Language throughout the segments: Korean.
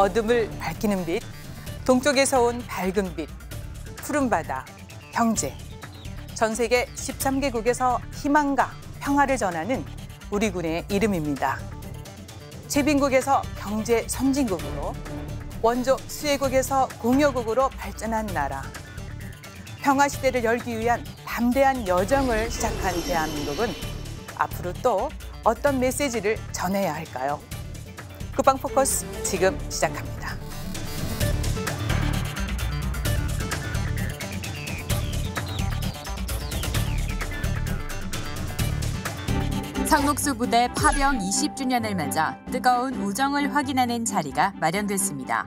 어둠을 밝히는 빛, 동쪽에서 온 밝은 빛, 푸른 바다, 형제. 전 세계 13개국에서 희망과 평화를 전하는 우리 군의 이름입니다. 최빈국에서 경제 선진국으로, 원조 수혜국에서 공여국으로 발전한 나라. 평화 시대를 열기 위한 담대한 여정을 시작한 대한민국은 앞으로 또 어떤 메시지를 전해야 할까요? 국방 포커스 지금 시작합니다. 상록수 부대 파병 20주년을 맞아 뜨거운 우정을 확인하는 자리가 마련됐습니다.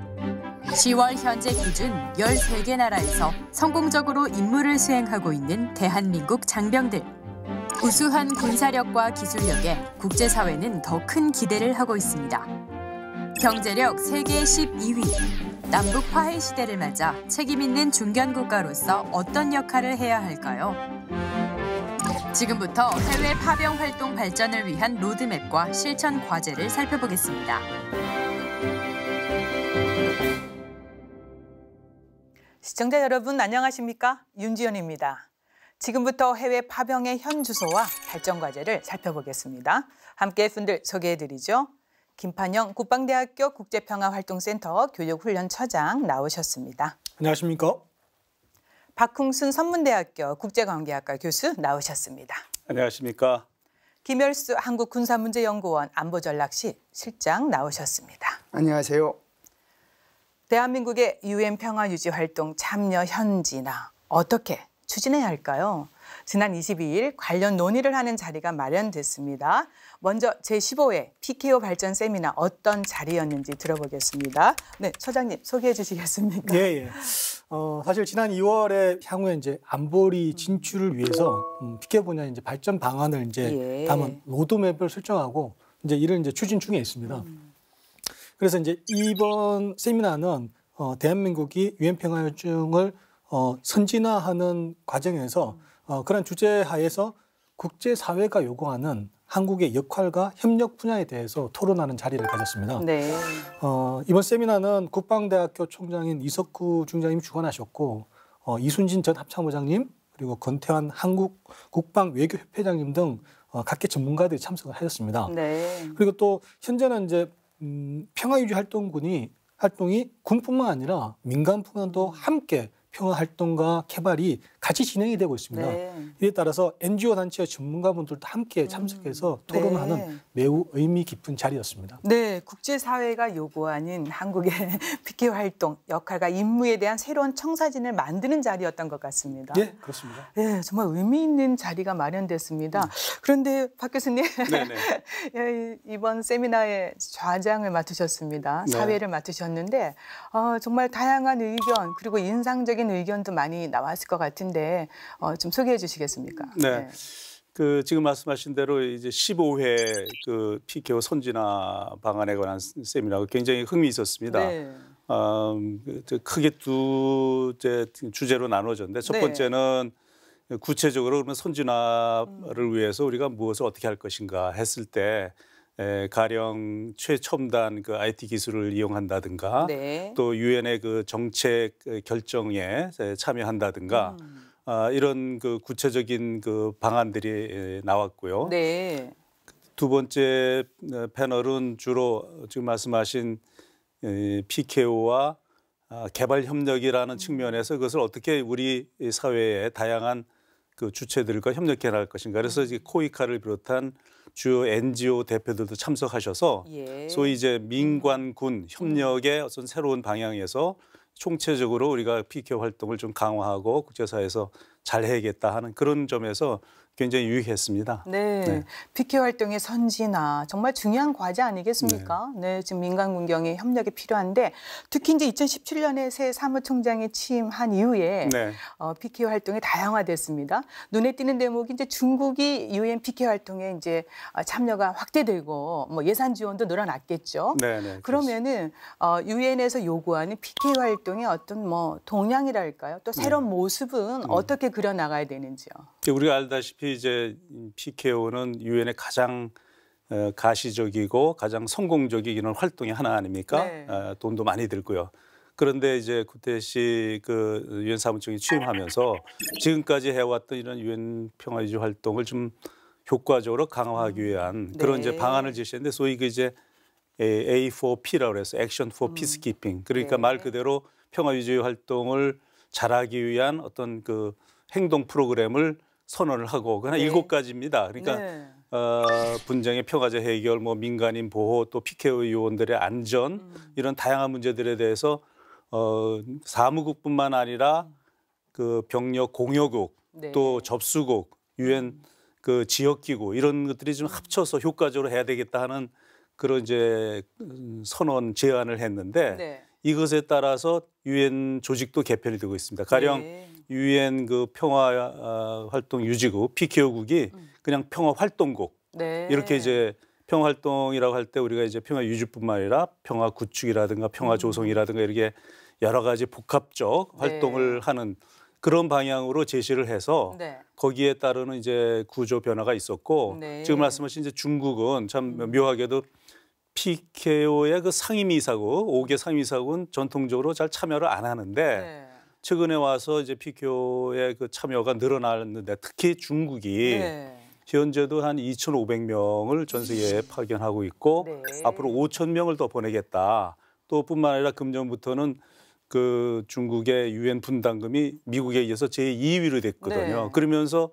10월 현재 기준 13개 나라에서 성공적으로 임무를 수행하고 있는 대한민국 장병들. 우수한 군사력과 기술력에 국제사회는 더 큰 기대를 하고 있습니다. 경제력 세계 12위, 남북 화해 시대를 맞아 책임 있는 중견 국가로서 어떤 역할을 해야 할까요? 지금부터 해외 파병 활동 발전을 위한 로드맵과 실천 과제를 살펴보겠습니다. 시청자 여러분 안녕하십니까? 윤지연입니다. 지금부터 해외 파병의 현 주소와 발전 과제를 살펴보겠습니다. 함께 분들 소개해드리죠. 김판영 국방대학교 국제평화활동센터 교육훈련처장 나오셨습니다. 안녕하십니까? 박흥순 선문대학교 국제관계학과 교수 나오셨습니다. 안녕하십니까? 김열수 한국군사문제연구원 안보전략실 실장 나오셨습니다. 안녕하세요. 대한민국의 유엔 평화유지 활동 참여 현지나 어떻게 추진해야 할까요? 지난 22일 관련 논의를 하는 자리가 마련됐습니다. 먼저 제15회 PKO 발전 세미나 어떤 자리였는지 들어보겠습니다. 네, 처장님 소개해 주시겠습니까? 예, 예. 어, 사실 지난 2월에 향후에 이제 안보리 진출을 위해서 음, PKO 분야 이제 발전 방안을 이제 예. 담은 로드맵을 설정하고 이제 이를 이제 추진 중에 있습니다. 음. 그래서 이제 이번 세미나는 어, 대한민국이 유엔 평화협정을 어, 선진화하는 과정에서 어, 그런 주제 하에서 국제사회가 요구하는 한국의 역할과 협력 분야에 대해서 토론하는 자리를 가졌습니다. 네. 어, 이번 세미나는 국방대학교 총장인 이석구 중장님 이 주관하셨고 어, 이순진 전 합참의장님 그리고 권태환 한국 국방 외교협회장님 등 어, 각계 전문가들이 참석을 하셨습니다. 네. 그리고 또 현재는 이제 음, 평화유지 활동군이 활동이 군뿐만 아니라 민간 분야도 함께 표교 활동과 개발이 같이 진행이 되고 있습니다. 네. 이에 따라서 NGO 단체와 전문가분들도 함께 음. 참석해서 토론하는 네. 매우 의미 깊은 자리였습니다. 네, 국제사회가 요구하는 한국의 피케 활동, 역할과 임무에 대한 새로운 청사진을 만드는 자리였던 것 같습니다. 네, 그렇습니다. 네, 정말 의미 있는 자리가 마련됐습니다. 음. 그런데 박 교수님, 네, 예, 이번 세미나의 좌장을 맡으셨습니다. 사회를 맡으셨는데 어, 정말 다양한 의견 그리고 인상적인 의견도 많이 나왔을 것 같은데 있는데 네. 어, 좀 소개해 주시겠습니까? 네. 네. 그 지금 말씀하신 대로 이제 15회 그 PKO 선진화 방안에 관한 세미나가 굉장히 흥미 있었습니다. 네. 음, 그, 크게 두 주제로 나눠졌는데 첫 네. 번째는 구체적으로 그러면 선진화를 음. 위해서 우리가 무엇을 어떻게 할 것인가 했을 때 에, 가령 최첨단 그 IT 기술을 이용한다든가 네. 또 유엔의 그 정책 결정에 참여한다든가 음. 아, 이런 그 구체적인 그 방안들이 나왔고요. 네. 두 번째 패널은 주로 지금 말씀하신 PKO와 아, 개발 협력이라는 음. 측면에서 그것을 어떻게 우리 사회의 다양한 그 주체들과 협력해 나갈 것인가. 그래서 음. 이제 코이카를 비롯한 주요 NGO 대표들도 참석하셔서 예. 소위 이제 민관군 협력의 어떤 새로운 방향에서 총체적으로 우리가 PK 활동을 좀 강화하고 국제사회에서 잘 해야겠다 하는 그런 점에서 굉장히 유익했습니다. 네. 네. 피케 활동의 선진화 정말 중요한 과제 아니겠습니까? 네. 네 지금 민간 군경의 협력이 필요한데 특히 이제 2017년에 새 사무총장이 취임한 이후에 네. 어, 피케 활동이 다양화됐습니다. 눈에 띄는 대목이 이제 중국이 UN 피케 활동에 이제 아, 참여가 확대되고 뭐 예산 지원도 늘어났겠죠. 네, 네 그러면은 어, UN에서 요구하는 피케 활동의 어떤 뭐 동향이랄까요? 또 네. 새로운 모습은 음. 어떻게 그려 나가야 되는지요? 우리가 알다시피 아시다시피 이제 PKO는 유엔의 가장 어, 가시적이고 가장 성공적인 이런 활동의 하나 아닙니까? 네. 아, 돈도 많이 들고요. 그런데 이제 구태 씨그 유엔 사무총이 취임하면서 지금까지 해왔던 이런 유엔 평화유지 활동을 좀 효과적으로 강화하기 음. 위한 네. 그런 네. 이제 방안을 제시했는데 소위 그 이제 A4P라고 해서 Action for 음. Peacekeeping 그러니까 네. 말 그대로 평화유지 활동을 잘하기 위한 어떤 그 행동 프로그램을 선언을 하고 그러나 네. 일곱 가지입니다. 그러니까 네. 어, 분쟁의 평화적 해결, 뭐 민간인 보호, 또피케 o 의원들의 안전 음. 이런 다양한 문제들에 대해서 어, 사무국뿐만 아니라 음. 그 병력 공여국 네. 또 접수국 유엔 음. 그 지역기구 이런 것들이 좀 음. 합쳐서 효과적으로 해야 되겠다 하는 그런 이제 선언 제안을 했는데 네. 이것에 따라서 유엔 조직도 개편이 되고 있습니다. 가령 네. 유엔 그 평화 아, 활동 유지국 PKO국이 음. 그냥 평화 활동국 네. 이렇게 이제 평화 활동이라고 할 때 우리가 이제 평화 유지뿐만 아니라 평화 구축이라든가 평화 음. 조성이라든가 이렇게 여러 가지 복합적 네. 활동을 네. 하는 그런 방향으로 제시를 해서 네. 거기에 따르는 이제 구조 변화가 있었고 네. 지금 말씀하신 이제 중국은 참 음. 묘하게도 PKO의 그 상임이사국, 5개 상임이사국은 전통적으로 잘 참여를 안 하는데 네. 최근에 와서 이제 피교의 그 참여가 늘어났는데 특히 중국이 네. 현재도 한 2,500명을 전 세계에 파견하고 있고 네. 앞으로 5,000명을 더 보내겠다. 또 뿐만 아니라 금년부터는 그 중국의 유엔 분담금이 미국에 이어서 제2위로 됐거든요. 네. 그러면서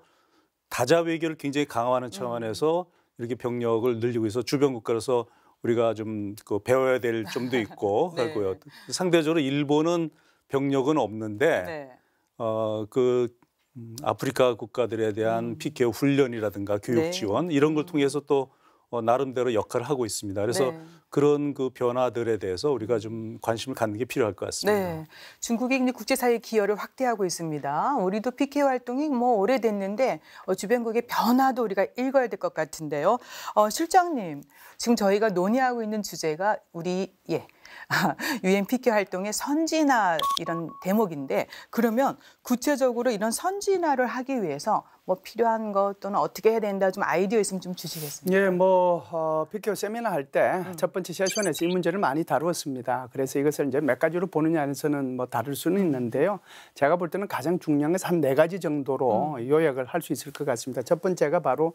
다자 외교를 굉장히 강화하는 차원에서 음. 이렇게 병력을 늘리고 있어 주변 국가로서 우리가 좀 그 배워야 될 점도 있고 네. 하고요. 상대적으로 일본은 병력은 없는데 네. 어그 음, 아프리카 국가들에 대한 음. p k 훈련이라든가 교육 네. 지원 이런 걸 음. 통해서 또 어, 나름대로 역할을 하고 있습니다. 그래서 네. 그런 그 변화들에 대해서 우리가 좀 관심을 갖는 게 필요할 것 같습니다. 네. 중국이 이제 국제사회 기여를 확대하고 있습니다. 우리도 PK 활동이 뭐 오래됐는데 어, 주변국의 변화도 우리가 읽어야 될 것 같은데요. 어, 실장님, 지금 저희가 논의하고 있는 주제가 우리 예. 유엔 피켓 활동의 선진화 이런 대목인데 그러면 구체적으로 이런 선진화를 하기 위해서 뭐 필요한 것 또는 어떻게 해야 된다 좀 아이디어 있으면 좀 주시겠습니까? 예, 뭐 어, 피켓 세미나 할 때첫 음. 번째 세션에서 이 문제를 많이 다루었습니다. 그래서 이것을 이제 몇 가지로 보느냐에서는 뭐 다를 수는 있는데요. 제가 볼 때는 가장 중요한 게한네 가지 정도로 음. 요약을 할 수 있을 것 같습니다. 첫 번째가 바로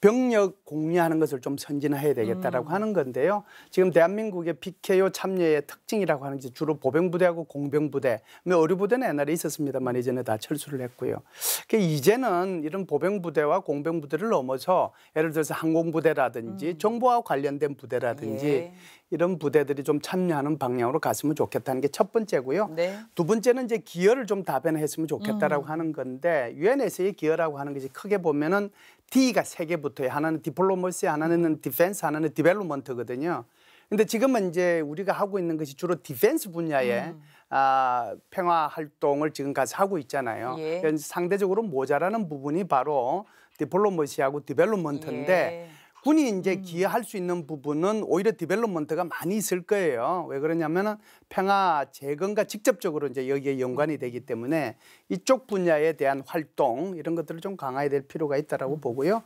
병력 공유하는 것을 좀 선진화해야 되겠다라고 음. 하는 건데요. 지금 대한민국의 PKO 참여의 특징이라고 하는 게 주로 보병부대하고 공병부대, 뭐 의료부대는 옛날에 있었습니다만 이전에 다 철수를 했고요. 그 이제는 이런 보병부대와 공병부대를 넘어서 예를 들어서 항공부대라든지 음. 정보와 관련된 부대라든지 예. 이런 부대들이 좀 참여하는 방향으로 갔으면 좋겠다는 게 첫 번째고요. 네. 두 번째는 이제 기여를 좀 다변했으면 좋겠다라고 음. 하는 건데 유엔에서의 기여라고 하는 것이 크게 보면은 D가 세개부터요 하나는 디플로머시, 하나는 디펜스, 하나는 디벨로먼트거든요. 근데 지금은 이제 우리가 하고 있는 것이 주로 디펜스 분야의 음. 아, 평화 활동을 지금까지 하고 있잖아요. 예. 그러니까 상대적으로 모자라는 부분이 바로 디플로머시하고 디벨로먼트인데 예. 군이 이제 음. 기여할 수 있는 부분은 오히려 디벨롭먼트가 많이 있을 거예요. 왜 그러냐면은 평화 재건과 직접적으로 이제 여기에 연관이 되기 때문에 이쪽 분야에 대한 활동 이런 것들을 좀 강화해야 될 필요가 있다라고 보고요.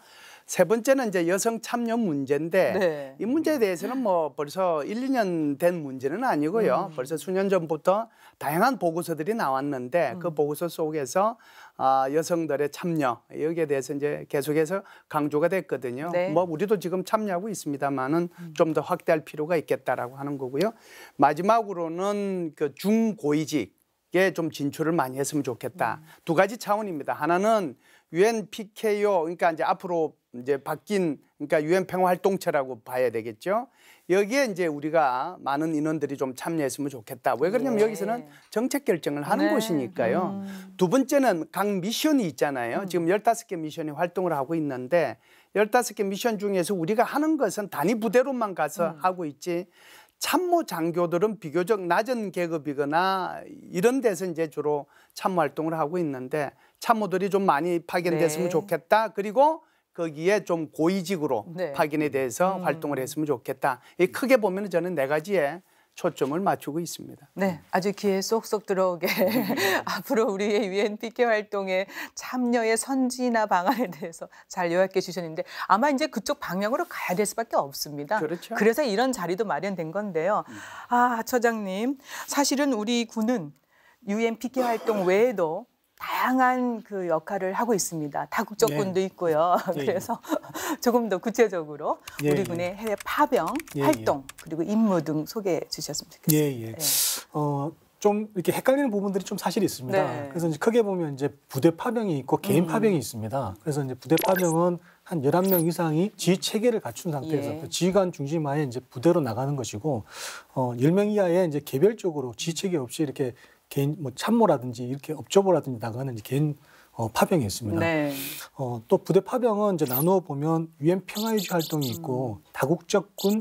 세 번째는 이제 여성 참여 문제인데 네. 이 문제에 대해서는 뭐 벌써 1, 2년 된 문제는 아니고요. 음. 벌써 수년 전부터 다양한 보고서들이 나왔는데 그 음. 그 보고서 속에서 아, 여성들의 참여 여기에 대해서 이제 계속해서 강조가 됐거든요. 네. 뭐 우리도 지금 참여하고 있습니다만은 음. 좀더 확대할 필요가 있겠다라고 하는 거고요. 마지막으로는 그 중고위직에 좀 진출을 많이 했으면 좋겠다. 음. 두 가지 차원입니다. 하나는 UN PKO 그러니까 이제 앞으로 이제 바뀐 그러니까 유엔 평화 활동체라고 봐야 되겠죠. 여기에 이제 우리가 많은 인원들이 좀 참여했으면 좋겠다. 왜 그러냐면 네. 여기서는 정책 결정을 하는 네. 곳이니까요. 음. 두 번째는 각 미션이 있잖아요. 음. 지금 1 5개 미션이 활동을 하고 있는데 1 5개 미션 중에서 우리가 하는 것은 단위 부대로만 가서 음. 하고 있지 참모 장교들은 비교적 낮은 계급이거나 이런 데서 이제 주로 참모 활동을 하고 있는데 참모들이 좀 많이 파견됐으면 네. 좋겠다. 그리고 거기에 좀 고위직으로 네. 파견에 대해서 음. 활동을 했으면 좋겠다. 크게 보면 저는 네 가지에 초점을 맞추고 있습니다. 네, 아주 귀에 쏙쏙 들어오게 앞으로 우리의 유엔 피케 활동에 참여의 선지나 방안에 대해서 잘 요약해 주셨는데 아마 이제 그쪽 방향으로 가야 될 수밖에 없습니다. 그렇죠. 그래서 이런 자리도 마련된 건데요. 음. 아, 처장님, 사실은 우리 군은 유엔 피케 활동 외에도 다양한 그 역할을 하고 있습니다. 다국적군도 예. 있고요. 예. 그래서 조금 더 구체적으로 예. 우리 예. 군의 해외 파병, 예, 예. 활동 그리고 임무 등 소개해 주셨으면 좋겠습니다. 예, 어, 좀 이렇게 헷갈리는 부분들이 좀 사실 있습니다. 네. 그래서 이제 크게 보면 이제 부대 파병이 있고 개인 음. 파병이 있습니다. 그래서 이제 부대 파병은 한 열한 명 이상이 지휘 체계를 갖춘 상태에서 예. 그 지휘관 중심하에 이제 부대로 나가는 것이고 어, 열 명 이하의 이제 개별적으로 지휘 체계 없이 이렇게 개인 뭐 참모라든지 이렇게 업조보라든지 나가는 개인 어, 파병이었습니다. 네. 어, 또 부대 파병은 이제 나누어 보면 유엔 평화유지 활동이 음. 있고 음. 다국적군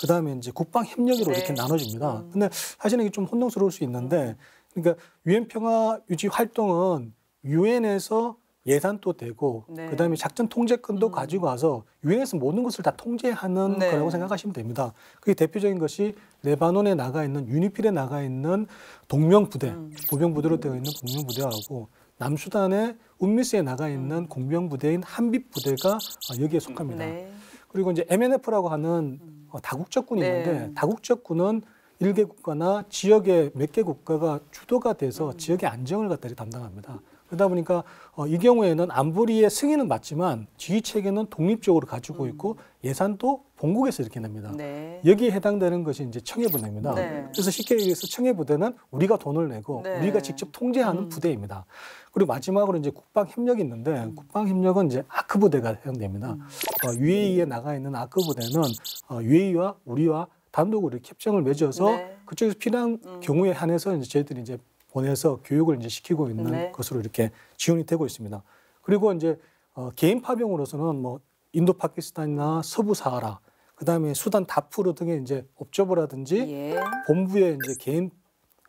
그다음에 이제 국방 협력으로 네. 이렇게 나눠집니다. 음. 근데 사실은 이게 좀 혼동스러울 수 있는데 음. 그러니까 유엔 평화유지 활동은 유엔에서 예산도 되고 네. 그다음에 작전 통제권도 음. 가지고 와서 유엔에서 모든 것을 다 통제하는 네. 거라고 생각하시면 됩니다. 그게 대표적인 것이 레바논에 나가 있는 유니필에 나가 있는 동명 부대, 음. 보병 부대로 되어 있는 동명 부대하고 남수단의 운미스에 나가 있는 음. 공병 부대인 한빛 부대가 여기에 속합니다. 네. 그리고 이제 MNF라고 하는 음. 어, 다국적군이 네. 있는데 다국적군은 일개 국가나 지역의 몇 개 국가가 주도가 돼서 음. 지역의 안정을 갖다 담당합니다. 그러다 보니까 어, 이 경우에는 안보리의 승인은 맞지만 지휘 체계는 독립적으로 가지고 음. 있고 예산도 본국에서 이렇게 냅니다. 네. 여기에 해당되는 것이 이제 청해부대입니다. 네. 그래서 쉽게 얘기해서 청해부대는 우리가 돈을 내고 네. 우리가 직접 통제하는 음. 부대입니다. 그리고 마지막으로 이제 국방협력이 있는데 음. 국방협력은 이제 아크 부대가 해당됩니다. 음. 어, UAE에 나가 있는 아크 부대는 어, UAE와 우리와 단독으로 이렇게 협정을 맺어서 네. 그쪽에서 필요한 음. 경우에 한해서 이제 저희들이 이제 보내서 교육을 이제 시키고 있는 네. 것으로 이렇게 지원이 되고 있습니다. 그리고 이제 어, 개인 파병으로서는 뭐 인도 파키스탄이나 서부 사하라 그다음에 수단 다프르 등의 이제 업조부라든지 예. 본부의 이제 개인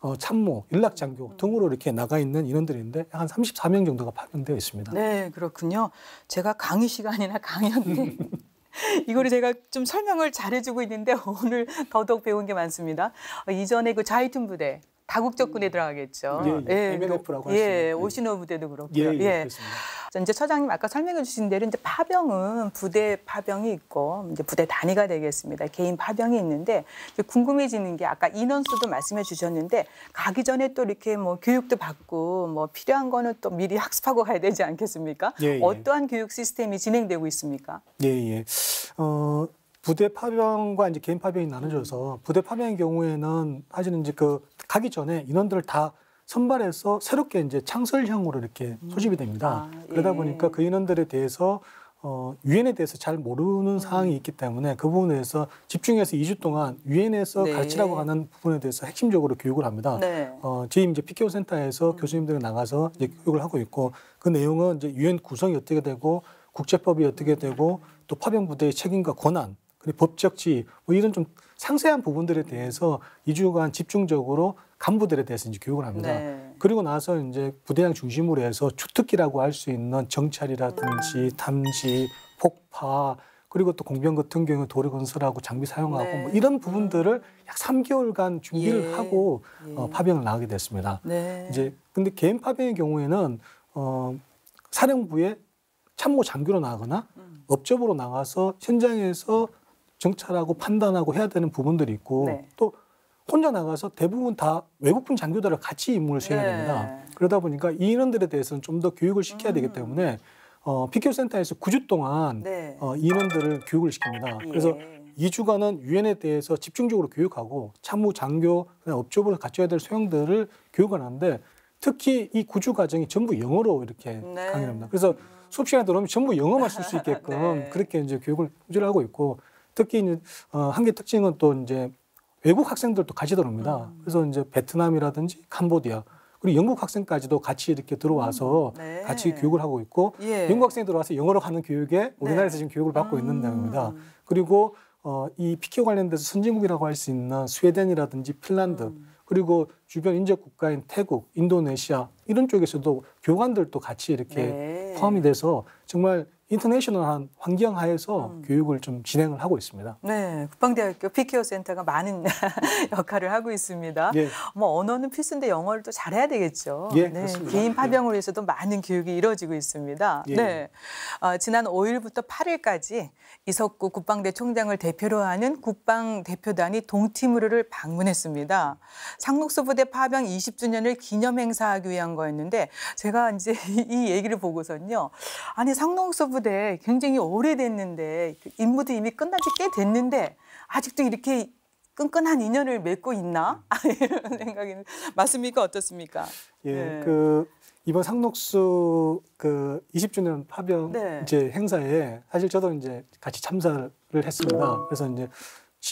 어, 참모, 일락 장교 음. 등으로 이렇게 나가 있는 인원들인데 한 34명 정도가 파견되어 있습니다. 네, 그렇군요. 제가 강의 시간이나 강연 때 이거를 제가 좀 설명을 잘해주고 있는데 오늘 더더욱 배운 게 많습니다. 어, 이전에 그 자이툰 부대 다국적군에 음. 들어가겠죠. 예, 예. MNF라고 하시죠. 예, 그, 예 오신호 부대도 그렇고요. 예, 예, 예. 이제 처장님 아까 설명해 주신 대로 이제 파병은 부대 파병이 있고 이제 부대 단위가 되겠습니다. 개인 파병이 있는데 궁금해지는 게 아까 인원수도 말씀해 주셨는데 가기 전에 또 이렇게 뭐 교육도 받고 뭐 필요한 거는 또 미리 학습하고 가야 되지 않겠습니까? 예, 예. 어떠한 교육 시스템이 진행되고 있습니까? 예, 예. 어, 부대 파병과 이제 개인 파병이 나눠져서 부대 파병의 경우에는 사실은 이제 그 가기 전에 인원들을 다 선발해서 새롭게 이제 창설형으로 이렇게 음. 소집이 됩니다. 아, 예. 그러다 보니까 그 인원들에 대해서 어, 유엔에 대해서 잘 모르는 음. 사항이 있기 때문에 그 부분에서 집중해서 2주 동안 유엔에서 네. 가르치라고 하는 부분에 대해서 핵심적으로 교육을 합니다. 네. 어, 저희 이제 피케오 센터에서 음. 교수님들이 나가서 이제 교육을 하고 있고 그 내용은 이제 유엔 구성이 어떻게 되고 국제법이 어떻게 되고 또 파병 부대의 책임과 권한 그리고 법적 지뭐 이런 좀 상세한 부분들에 대해서 2주간 집중적으로 간부들에 대해서 이제 교육을 합니다. 네. 그리고 나서 이제 부대장 중심으로 해서 추특기라고할 수 있는 정찰이라든지 음. 탐지, 폭파, 그리고 또 공병 같은 경우에 도로 건설하고 장비 사용하고 뭐 네. 뭐 이런 부분들을 음. 약 3개월간 준비를 예. 하고 예. 어, 파병을 나가게 됐습니다. 네. 이제 근데 개인 파병의 경우에는 어, 사령부에 참모 장교로 나가거나 음. 업적으로 나가서 현장에서 정찰하고 판단하고 해야 되는 부분들이 있고 네. 또 혼자 나가서 대부분 다 외국분 장교들을 같이 임무를 수행해야 네. 됩니다. 그러다 보니까 이 인원들에 대해서는 좀 더 교육을 시켜야 음. 되기 때문에 어, PQ 센터에서 9주 동안 네. 어, 인원들을 교육을 시킵니다. 예. 그래서 2주간은 유엔에 대해서 집중적으로 교육하고 참모 장교 업조으로 갖춰야 될 소양들을 교육을 하는데 특히 이 9주 과정이 전부 영어로 이렇게 네. 강의합니다. 그래서 수업 시간에 들어오면 전부 영어만 쓸 수 있게끔 네. 그렇게 이제 교육을 꾸준히 하고 있고 특히 이제 어, 한개 특징은 또 이제 외국 학생들도 같이 들어옵니다. 음. 그래서 이제 베트남이라든지 캄보디아 그리고 영국 학생까지도 같이 이렇게 들어와서 음, 네. 같이 교육을 하고 있고 예. 영국 학생이 들어와서 영어로 하는 교육에 네. 우리나라에서 네. 지금 교육을 받고 음. 있는 내용입니다. 그리고 어, 이 피케오 관련돼서 선진국이라고 할 수 있는 스웨덴이라든지 핀란드 음. 그리고 주변 인접 국가인 태국, 인도네시아 이런 쪽에서도 교관들도 같이 이렇게 네. 포함이 돼서 정말 인터내셔널한 환경 하에서 음. 교육을 좀 진행을 하고 있습니다. 네, 국방대학교 피케어 센터가 많은 역할을 하고 있습니다. 예. 뭐 언어는 필수인데 영어를 또 잘해야 되겠죠. 예, 네, 개인 예. 파병을 위해서도 많은 교육이 이루어지고 있습니다. 예. 네, 어, 지난 5일부터 8일까지 이석구 국방대 총장을 대표로 하는 국방 대표단이 동티무르를 방문했습니다. 상록수 부대 파병 20주년을 기념 행사하기 위한 거였는데 제가 이제 이 얘기를 보고선요, 아니 상록수 부대 인부대 굉장히 오래됐는데 그 인부도 이미 끝난 지꽤 됐는데 아직도 이렇게 끈끈한 인연을 맺고 있나 아, 이런 생각이 맞습니까 어떻습니까? 예, 네. 그 이번 상록수 그 20주년 파병 네. 이제 행사에 사실 저도 이제 같이 참사를 했습니다. 아. 그래서 이제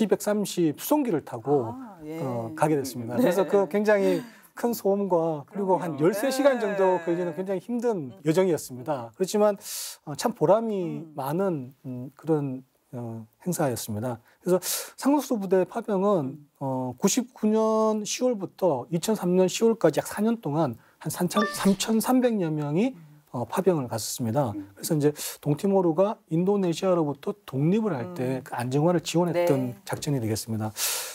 2 3 0 수송기를 타고 아, 예. 어, 가게 됐습니다. 네. 그래서 그 굉장히 큰 소음과 그리고 한 열세 시간 네. 정도 걸리는 굉장히 힘든 음. 여정이었습니다. 그렇지만 어, 참 보람이 음. 많은 음, 그런 어, 행사였습니다. 그래서 상록수 부대 파병은 음. 어, 99년 10월부터 2003년 10월까지 약 4년 동안 한 3,300여 명이 어, 파병을 갔었습니다. 그래서 이제 동티모르가 인도네시아로부터 독립을 할 때 그 안정화를 지원했던 네. 작전이 되겠습니다.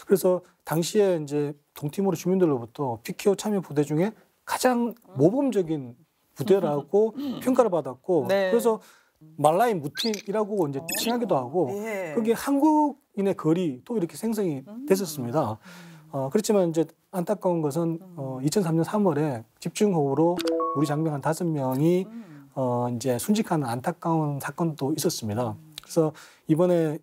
그래서 당시에 이제 동티모르 주민들로부터 피케오 참여 부대 중에 가장 모범적인 부대라고 음. 평가를 받았고 네. 그래서 말라이 무팀이라고 이제 어. 칭하기도 하고 예. 그게 한국인의 거리 또 이렇게 생성이 음. 됐었습니다. 음. 어, 그렇지만 이제 안타까운 것은 어, 2003년 음. 3월에 집중호우로 우리 장병 한 다섯 명이 어, 이제 순직하는 안타까운 사건도 있었습니다. 그래서 이번에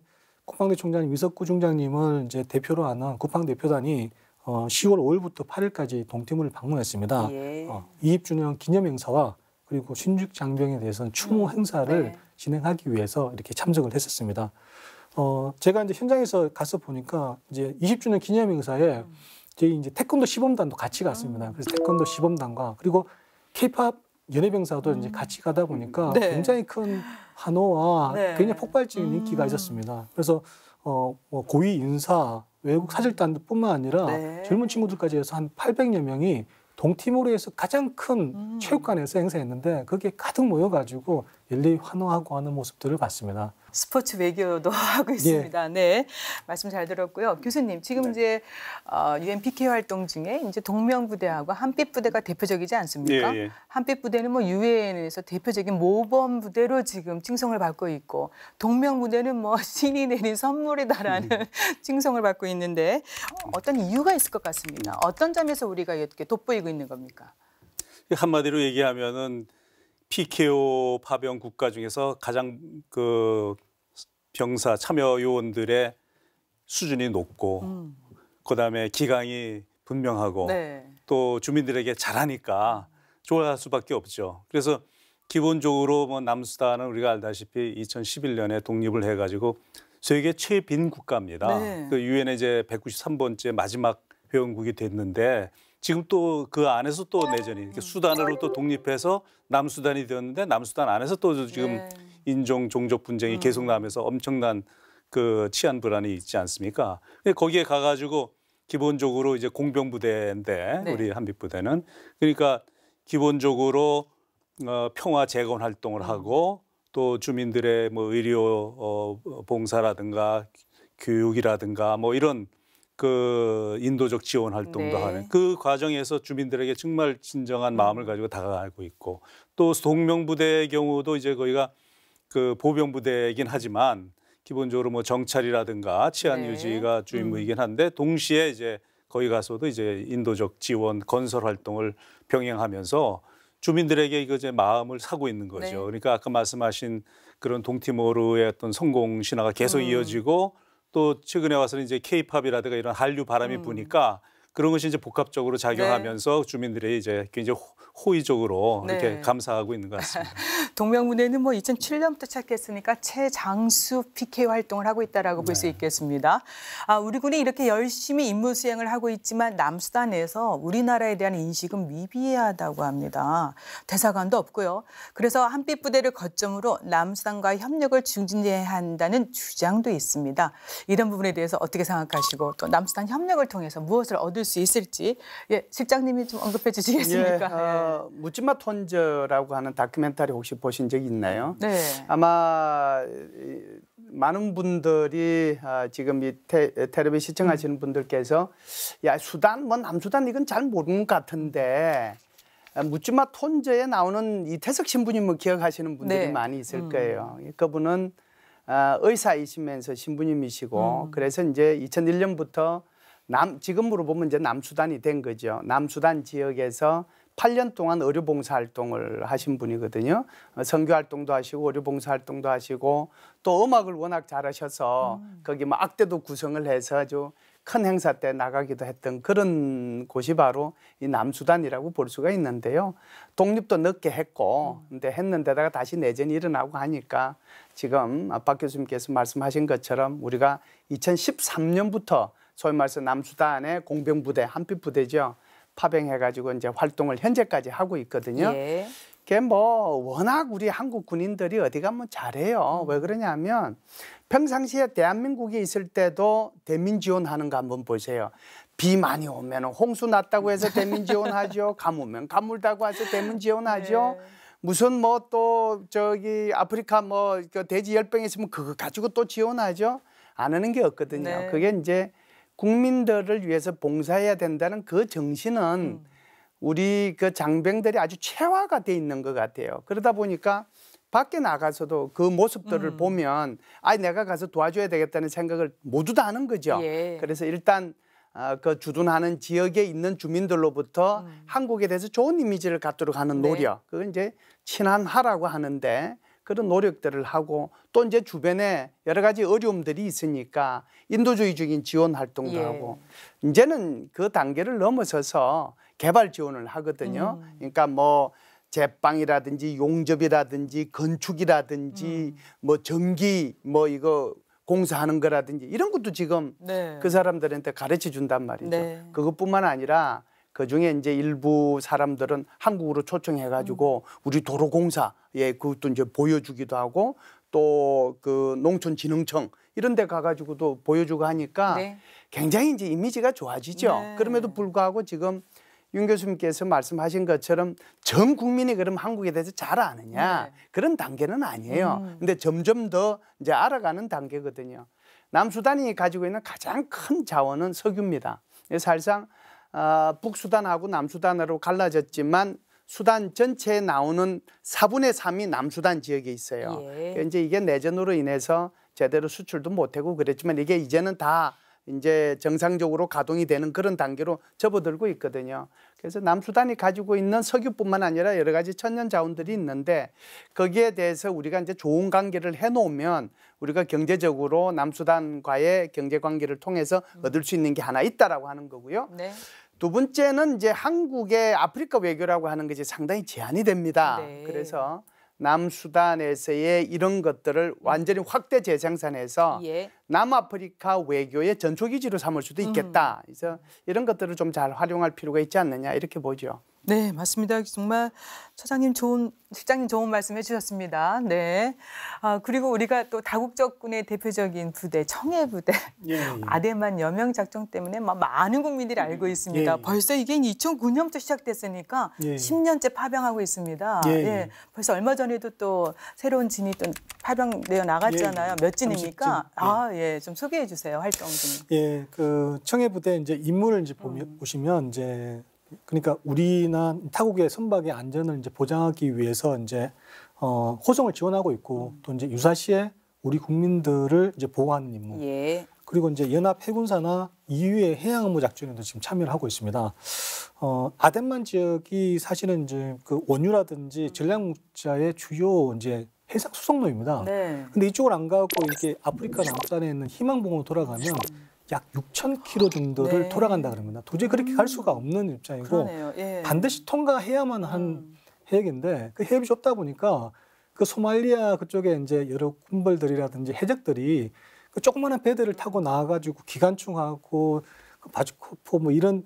국방대 총장 위석구 중장님을 이제 대표로 하는 국방 대표단이 어, 10월 5일부터 8일까지 동태문을 방문했습니다. 예. 어, 이입주년 기념 행사와 그리고 신축 장병에 대해서는 추모 음, 행사를 네. 진행하기 위해서 이렇게 참석을 했었습니다. 어, 제가 이제 현장에서 가서 보니까 이제 20주년 기념 행사에 음. 저희 이제 태권도 시범단도 같이 갔습니다. 음. 그래서 태권도 시범단과 그리고 케이팝 연예병사도 음. 이제 같이 가다 보니까 네. 굉장히 큰 환호와 네. 굉장히 폭발적인 음. 인기가 있었습니다. 그래서 어, 뭐 고위 인사, 외국 사절단뿐만 아니라 네. 젊은 친구들까지 해서 한 800여 명이 동티모르에서 가장 큰 음. 체육관에서 행사했는데 거기에 가득 모여가지고 열리 환호하고 하는 모습들을 봤습니다. 스포츠 외교도 하고 있습니다. 예. 네. 말씀 잘 들었고요. 교수님, 지금 네. 이제 어, UN PK 활동 중에 이제 동명부대하고 한빛부대가 대표적이지 않습니까? 예, 예. 한빛부대는 뭐 UN에서 대표적인 모범 부대로 지금 칭송을 받고 있고 동명부대는 뭐 신이 내린 선물이다라는 음. 칭송을 받고 있는데 어떤 이유가 있을 것 같습니다. 어떤 점에서 우리가 이렇게 돋보이고 있는 겁니까? 한마디로 얘기하면은 PKO 파병 국가 중에서 가장 그 병사 참여 요원들의 수준이 높고 음. 그다음에 기강이 분명하고 네. 또 주민들에게 잘하니까 좋아할 수밖에 없죠. 그래서 기본적으로 뭐 남수단은 우리가 알다시피 2011년에 독립을 해가지고 세계 최빈 국가입니다. 네. 그 유엔의 이제 193번째 마지막 회원국이 됐는데 지금 또 그 안에서 또 내전이 이렇게 수단으로 또 독립해서 남수단이 되었는데 남수단 안에서 또 지금 네. 인종 종족 분쟁이 음. 계속 나면서 엄청난 그 치안 불안이 있지 않습니까? 근데 거기에 가가지고 기본적으로 이제 공병 부대인데 네. 우리 한빛 부대는 그러니까 기본적으로 어, 평화 재건 활동을 음. 하고 또 주민들의 뭐 의료 어, 봉사라든가 교육이라든가 뭐 이런 그 인도적 지원 활동도 네. 하는 그 과정에서 주민들에게 정말 진정한 마음을 가지고 다가가고 있고 또 동명부대의 경우도 이제 거기가 그 보병부대이긴 하지만 기본적으로 뭐 정찰이라든가 치안 네. 유지가 주임무이긴 음. 한데 동시에 이제 거기 가서도 이제 인도적 지원 건설 활동을 병행하면서 주민들에게 이거 이제 마음을 사고 있는 거죠. 네. 그러니까 아까 말씀하신 그런 동티모르의 어떤 성공 신화가 계속 음. 이어지고 또 최근에 와서는 이제 케이팝이라든가 이런 한류 바람이 음. 부니까 그런 것이 이제 복합적으로 네. 작용하면서 네. 주민들이 이제 굉장히 호의적으로 네. 이렇게 감사하고 있는 것 같습니다. 동명문에는 뭐 2007년부터 시작했으니까 최장수 PK 활동을 하고 있다라고 볼수 네. 있겠습니다. 아, 우리 군이 이렇게 열심히 임무 수행을 하고 있지만 남수단에서 우리나라에 대한 인식은 미비하다고 합니다. 대사관도 없고요. 그래서 한빛 부대를 거점으로 남수단과 협력을 증진해야 한다는 주장도 있습니다. 이런 부분에 대해서 어떻게 생각하시고 또 남수단 협력을 통해서 무엇을 얻을 얻을 수 있을지 예, 실장님이 좀 언급해 주시겠습니까? 예, 어, 묻지마 예. 톤저라고 하는 다큐멘터리 혹시 보신 적이 있나요? 네. 아마 많은 분들이 아, 지금 이 테, 레비 시청하시는 음. 분들께서 야 수단 뭐 남수단 이건 잘 모르는 것 같은데 묻지마 아, 톤저에 나오는 이태석 신부님을 뭐 기억하시는 분들이 네. 많이 있을 음. 거예요. 음. 그분은 아, 의사이시면서 신부님이시고 음. 그래서 이제 2001년부터 남 지금으로 보면 이제 남수단이 된 거죠. 남수단 지역에서 8년 동안 의료 봉사 활동을 하신 분이거든요. 어, 선교 활동도 하시고 의료 봉사 활동도 하시고 또 음악을 워낙 잘하셔서 음. 거기 막 뭐 악대도 구성을 해서 아주 큰 행사 때 나가기도 했던 그런 곳이 바로 이 남수단이라고 볼 수가 있는데요. 독립도 늦게 했고, 음. 근데 했는데다가 다시 내전이 일어나고 하니까 지금 박 교수님께서 말씀하신 것처럼 우리가 2013년부터 소위 말해서 남수단의 공병부대, 한빛부대죠. 파병해가지고 이제 활동을 현재까지 하고 있거든요. 예. 그게 뭐 워낙 우리 한국 군인들이 어디 가면 뭐 잘해요. 왜 그러냐면 평상시에 대한민국에 있을 때도 대민 지원하는 거 한번 보세요. 비 많이 오면 홍수 났다고 해서 대민 지원하죠. 가뭄 오면 가물다고 해서 대민 지원하죠. 네. 무슨 뭐 또 저기 아프리카 뭐 그 돼지 열병 있으면 그거 가지고 또 지원하죠. 안 하는 게 없거든요. 네. 그게 이제 국민들을 위해서 봉사해야 된다는 그 정신은 음. 우리 그 장병들이 아주 체화가 돼 있는 것 같아요. 그러다 보니까 밖에 나가서도 그 모습들을 음. 보면 아 내가 가서 도와줘야 되겠다는 생각을 모두 다 하는 거죠. 예. 그래서 일단 어, 그 주둔하는 지역에 있는 주민들로부터 음. 한국에 대해서 좋은 이미지를 갖도록 하는 네. 노력. 네. 그건 이제 친한하라고 하는데 그런 노력들을 하고 또 이제 주변에 여러 가지 어려움들이 있으니까 인도주의적인 지원 활동도 예. 하고 이제는 그 단계를 넘어서서 개발 지원을 하거든요. 음. 그러니까 뭐 제빵이라든지 용접이라든지 건축이라든지 음. 뭐 전기 뭐 이거 공사하는 거라든지 이런 것도 지금 네. 그 사람들한테 가르쳐 준단 말이죠. 네. 그것뿐만 아니라 그 중에 이제 일부 사람들은 한국으로 초청해 가지고 음. 우리 도로공사에 그것도 이제 보여주기도 하고 또 그 농촌진흥청 이런 데 가가지고도 보여주고 하니까 네. 굉장히 이제 이미지가 좋아지죠. 네. 그럼에도 불구하고 지금 윤 교수님께서 말씀하신 것처럼 전 국민이 그럼 한국에 대해서 잘 아느냐 네. 그런 단계는 아니에요. 음. 근데 점점 더 이제 알아가는 단계거든요. 남수단이 가지고 있는 가장 큰 자원은 석유입니다. 사실상 어, 북수단하고 남수단으로 갈라졌지만 수단 전체에 나오는 4분의 3이 남수단 지역에 있어요. 예. 그러니까 이제 이게 내전으로 인해서 제대로 수출도 못하고 그랬지만 이게 이제는 다 이제 정상적으로 가동이 되는 그런 단계로 접어들고 있거든요. 그래서 남수단이 가지고 있는 석유뿐만 아니라 여러 가지 천연 자원들이 있는데 거기에 대해서 우리가 이제 좋은 관계를 해놓으면 우리가 경제적으로 남수단과의 경제 관계를 통해서 음. 얻을 수 있는 게 하나 있다라고 하는 거고요. 네. 두 번째는 이제 한국의 아프리카 외교라고 하는 것이 상당히 제한이 됩니다. 네. 그래서 남수단에서의 이런 것들을 완전히 확대 재생산해서 예. 남아프리카 외교의 전초기지로 삼을 수도 있겠다. 음. 그래서 이런 것들을 좀 잘 활용할 필요가 있지 않느냐 이렇게 보죠. 네, 맞습니다. 정말 처장님 좋은 실장님 좋은 말씀 해주셨습니다. 네. 아 그리고 우리가 또 다국적군의 대표적인 부대 청해 부대 예, 예. 아대만 여명 작전 때문에 막 많은 국민들이 알고 음, 있습니다. 예, 벌써 이게 2009년부터 시작됐으니까 10년째 예. 파병하고 있습니다. 예. 예, 벌써 얼마 전에도 또 새로운 진이 또 파병되어 나갔잖아요. 예. 몇 진입니까? 아 예, 좀 소개해 주세요 활동 좀. 예, 그 청해 부대 이제 임무를 이제 보면 음. 보시면 이제 그러니까 우리나 타국의 선박의 안전을 이제 보장하기 위해서 이제 어, 호송을 지원하고 있고 음. 또 이제 유사시에 우리 국민들을 이제 보호하는 임무. 예. 그리고 이제 연합 해군사나 EU의 해양 업무 작전에도 지금 참여를 하고 있습니다. 어, 아덴만 지역이 사실은 이제 그 원유라든지 음. 전략국자의 주요 이제 해상 수송로입니다. 네. 근데 이쪽을 안 가고 이렇게 아프리카 남단에 있는 희망봉으로 돌아가면 음. 약6천0로 정도를 네. 돌아간다 그러면 도저히 그렇게 갈 수가 없는 입장이고 예. 반드시 통과해야만 한 음. 해역인데 그 해협이 좁다 보니까 그 소말리아 그쪽에 이제 여러 군벌들이라든지 해적들이 그 조그마한 배들을 타고 나와가지고 기관총하고그 바주코포 뭐 이런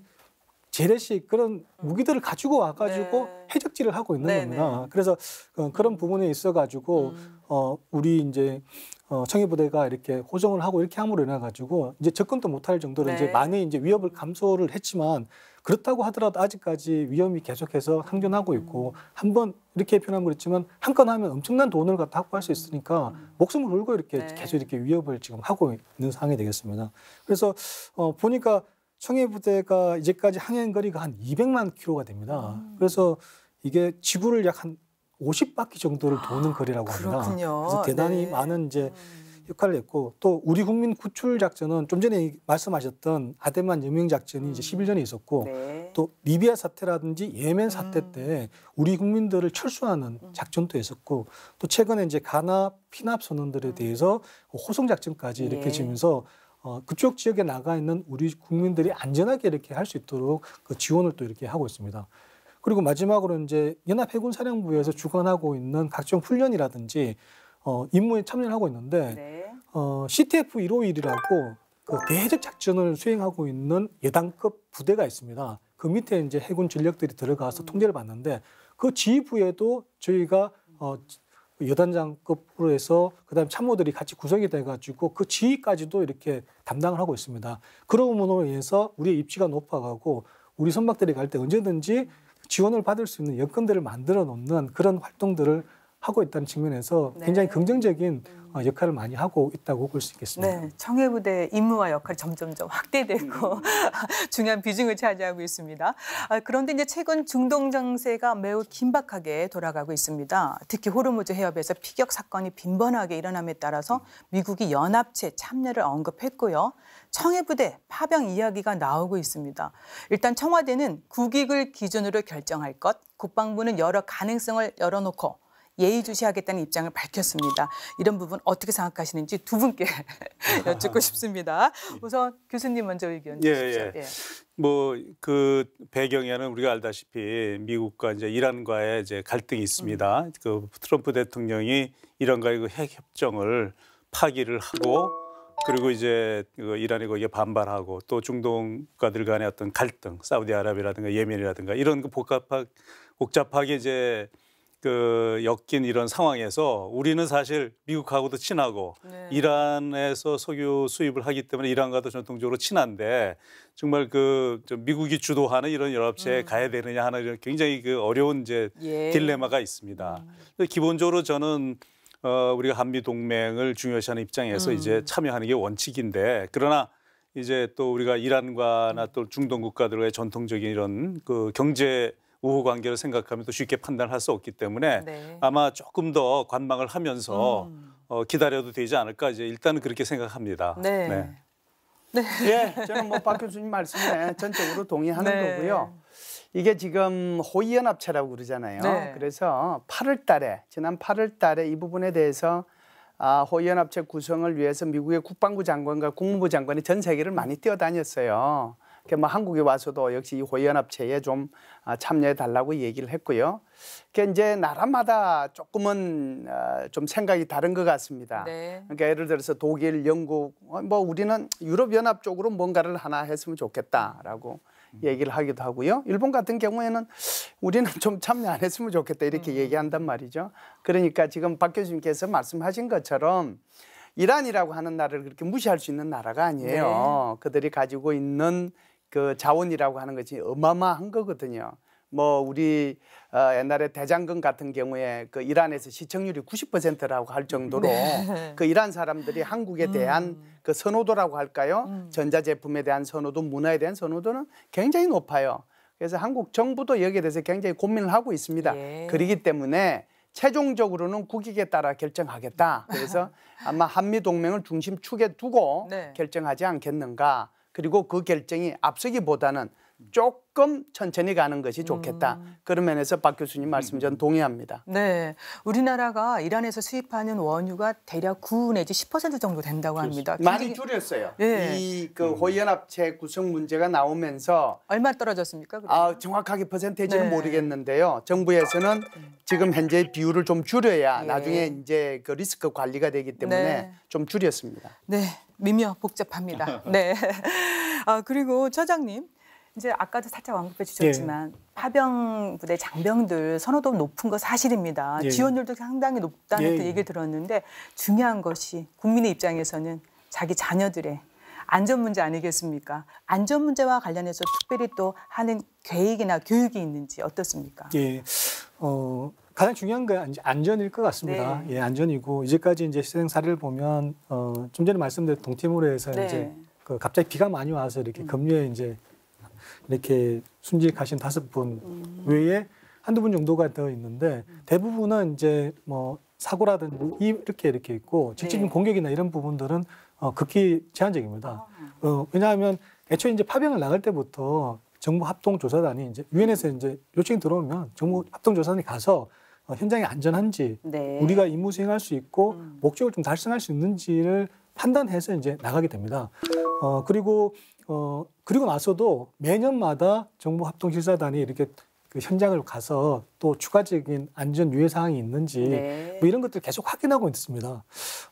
재래식 그런 음. 무기들을 가지고 와가지고 네. 해적질을 하고 있는 네, 겁니다. 네. 그래서 그런 부분에 있어가지고 음. 어 우리 이제 어, 청해부대가 이렇게 호정을 하고 이렇게 함으로 인해 가지고 이제 접근도 못할 정도로 네. 이제 많이 이제 위협을 감소를 했지만 그렇다고 하더라도 아직까지 위험이 계속해서 상존하고 있고 음. 한번 이렇게 표현한거그지만한 건 하면 엄청난 돈을 갖다 확보할 수 있으니까 음. 목숨을 걸고 이렇게 네. 계속 이렇게 위협을 지금 하고 있는 상황이 되겠습니다. 그래서 어, 보니까 청해부대가 이제까지 항행거리가 한 200만 킬로가 됩니다. 음. 그래서 이게 지구를 약한 50바퀴 정도를 아, 도는 아, 거리라고 합니다. 그렇군요. 그래서 대단히 네. 많은 이제 음. 역할을 했고 또 우리 국민 구출 작전은 좀 전에 말씀하셨던 아데만 연명 작전이 음. 이제 11년에 있었고 네. 또 리비아 사태라든지 예멘 사태 음. 때 우리 국민들을 철수하는 음. 작전도 있었고 또 최근에 이제 가나 피납 선언들에 음. 대해서 뭐 호송 작전까지 이렇게 네. 예. 지면서 어, 그쪽 지역에 나가 있는 우리 국민들이 안전하게 이렇게 할 수 있도록 그 지원을 또 이렇게 하고 있습니다. 그리고 마지막으로 이제 연합해군 사령부에서 주관하고 있는 각종 훈련이라든지 어, 임무에 참여하고 를 있는데 네. 어, CTF 151이라고 그 대적 작전을 수행하고 있는 예단급 부대가 있습니다. 그 밑에 이제 해군 전력들이 들어가서 음. 통제를 받는데 그 지휘부에도 저희가 어, 여단장급으로 해서 그다음에 참모들이 같이 구성이 돼가지고 그 지휘까지도 이렇게 담당을 하고 있습니다. 그러므로 인해서 우리의 입지가 높아가고 우리 선박들이 갈 때 언제든지 지원을 받을 수 있는 여건들을 만들어 놓는 그런 활동들을 하고 있다는 측면에서 네. 굉장히 긍정적인 음. 어, 역할을 많이 하고 있다고 볼 수 있겠습니다. 네, 청해부대 임무와 역할이 점점점 확대되고 음. 중요한 비중을 차지하고 있습니다. 아, 그런데 이제 최근 중동 정세가 매우 긴박하게 돌아가고 있습니다. 특히 호르무즈 해협에서 피격 사건이 빈번하게 일어남에 따라서 음. 미국이 연합체 참여를 언급했고요. 청해부대 파병 이야기가 나오고 있습니다. 일단 청와대는 국익을 기준으로 결정할 것, 국방부는 여러 가능성을 열어놓고 예의주시하겠다는 입장을 밝혔습니다. 이런 부분 어떻게 생각하시는지 두 분께 여쭙고 싶습니다. 우선 교수님 먼저 의견 예, 예. 주십시오. 예, 예. 뭐 예. 뭐그 배경에는 우리가 알다시피 미국과 이제 이란과의 이제 갈등이 있습니다. 음. 그 트럼프 대통령이 이란과의 그핵 협정을 파기를 하고 그리고 이제 그 이란이 거기에 반발하고 또 중동 국가들 간의 어떤 갈등, 사우디아라비아라든가 예멘이라든가 이런 그복합하 복잡하게 이제 그 엮인 이런 상황에서 우리는 사실 미국하고도 친하고 네. 이란에서 석유 수입을 하기 때문에 이란과도 전통적으로 친한데 정말 그 미국이 주도하는 이런 연합체에 음. 가야 되느냐 하는 이런 굉장히 그 어려운 이제 예. 딜레마가 있습니다. 음. 기본적으로 저는 어 우리가 한미 동맹을 중요시하는 입장에서 음. 이제 참여하는 게 원칙인데 그러나 이제 또 우리가 이란과나 또 중동 국가들과의 전통적인 이런 그 경제 우호 관계로 생각하면 또 쉽게 판단할 수 없기 때문에 네. 아마 조금 더 관망을 하면서 음. 어, 기다려도 되지 않을까 이제 일단은 그렇게 생각합니다. 네. 네. 네. 예, 저는 뭐 박 교수님 말씀에 전적으로 동의하는 네. 거고요. 이게 지금 호위연합체라고 그러잖아요. 네. 그래서 8월 달에, 지난 8월 달에 이 부분에 대해서 아, 호위연합체 구성을 위해서 미국의 국방부 장관과 국무부 장관이 전 세계를 많이 뛰어다녔어요. 그뭐 한국에 와서도 역시 이 호연합체에 좀 아, 참여해 달라고 얘기를 했고요. 그러니까 이제 나라마다 조금은 아, 좀 생각이 다른 것 같습니다. 네. 그러니까 예를 들어서 독일, 영국, 어, 뭐 우리는 유럽연합 쪽으로 뭔가를 하나 했으면 좋겠다라고 음. 얘기를 하기도 하고요. 일본 같은 경우에는 우리는 좀 참여 안 했으면 좋겠다 이렇게 음. 얘기한단 말이죠. 그러니까 지금 박 교수님께서 말씀하신 것처럼 이란이라고 하는 나라를 그렇게 무시할 수 있는 나라가 아니에요. 네. 그들이 가지고 있는 그 자원이라고 하는 것이 어마마한 거거든요. 뭐 우리 어, 옛날에 대장금 같은 경우에 그 이란에서 시청률이 90%라고 할 정도로 네. 그 이란 사람들이 한국에 대한 음. 그 선호도라고 할까요? 음. 전자제품에 대한 선호도, 문화에 대한 선호도는 굉장히 높아요. 그래서 한국 정부도 여기에 대해서 굉장히 고민을 하고 있습니다. 예. 그러기 때문에 최종적으로는 국익에 따라 결정하겠다. 그래서 아마 한미 동맹을 중심축에 두고 네. 결정하지 않겠는가. 그리고 그 결정이 앞서기보다는 조금 천천히 가는 것이 좋겠다. 음. 그런 면에서 박 교수님 말씀 전 동의합니다. 네. 우리나라가 이란에서 수입하는 원유가 대략 9 내지 10% 정도 된다고 합니다. 많이 줄였어요. 네. 예. 이그 호연합체 구성 문제가 나오면서 얼마 떨어졌습니까? 아, 정확하게 퍼센테이지는 네. 모르겠는데요. 정부에서는 지금 현재 비율을 좀 줄여야 네. 나중에 이제 그 리스크 관리가 되기 때문에 네. 좀 줄였습니다. 네. 미묘 복잡합니다. 네. 아, 그리고 처장님 이제 아까도 살짝 언급해 예. 주셨지만 예. 파병 부대 장병들 선호도 높은 거 사실입니다. 예. 지원율도 상당히 높다는 예. 그 얘기를 들었는데 중요한 것이 국민의 입장에서는 자기 자녀들의 안전 문제 아니겠습니까? 안전 문제와 관련해서 특별히 또 하는 계획이나 교육이 있는지 어떻습니까? 예. 어, 가장 중요한 건 안전일 것 같습니다. 네. 예, 안전이고 이제까지 이제 희생 사례를 보면 어, 좀 전에 말씀드린 동티모르에서 네. 이제 그 갑자기 비가 많이 와서 이렇게 급류에 음. 이제 이렇게 순직 하신 다섯 분 음. 외에 한두 분 정도가 더 있는데 음. 대부분은 이제 뭐 사고라든지 이렇게 이렇게 있고 직접적인 네. 공격이나 이런 부분들은 어, 극히 제한적입니다. 아. 어, 왜냐하면 애초에 이제 파병을 나갈 때부터 정부 합동조사단이 이제 유엔에서 이제 요청이 들어오면 정부 합동조사단이 가서 어, 현장이 안전한지 네. 우리가 임무 수행할 수 있고 음. 목적을 좀 달성할 수 있는지를 판단해서 이제 나가게 됩니다. 어, 그리고 어, 그리고 나서도 매년마다 정부 합동실사단이 이렇게 그 현장을 가서 또 추가적인 안전 유해 사항이 있는지 네. 뭐 이런 것들 계속 확인하고 있습니다.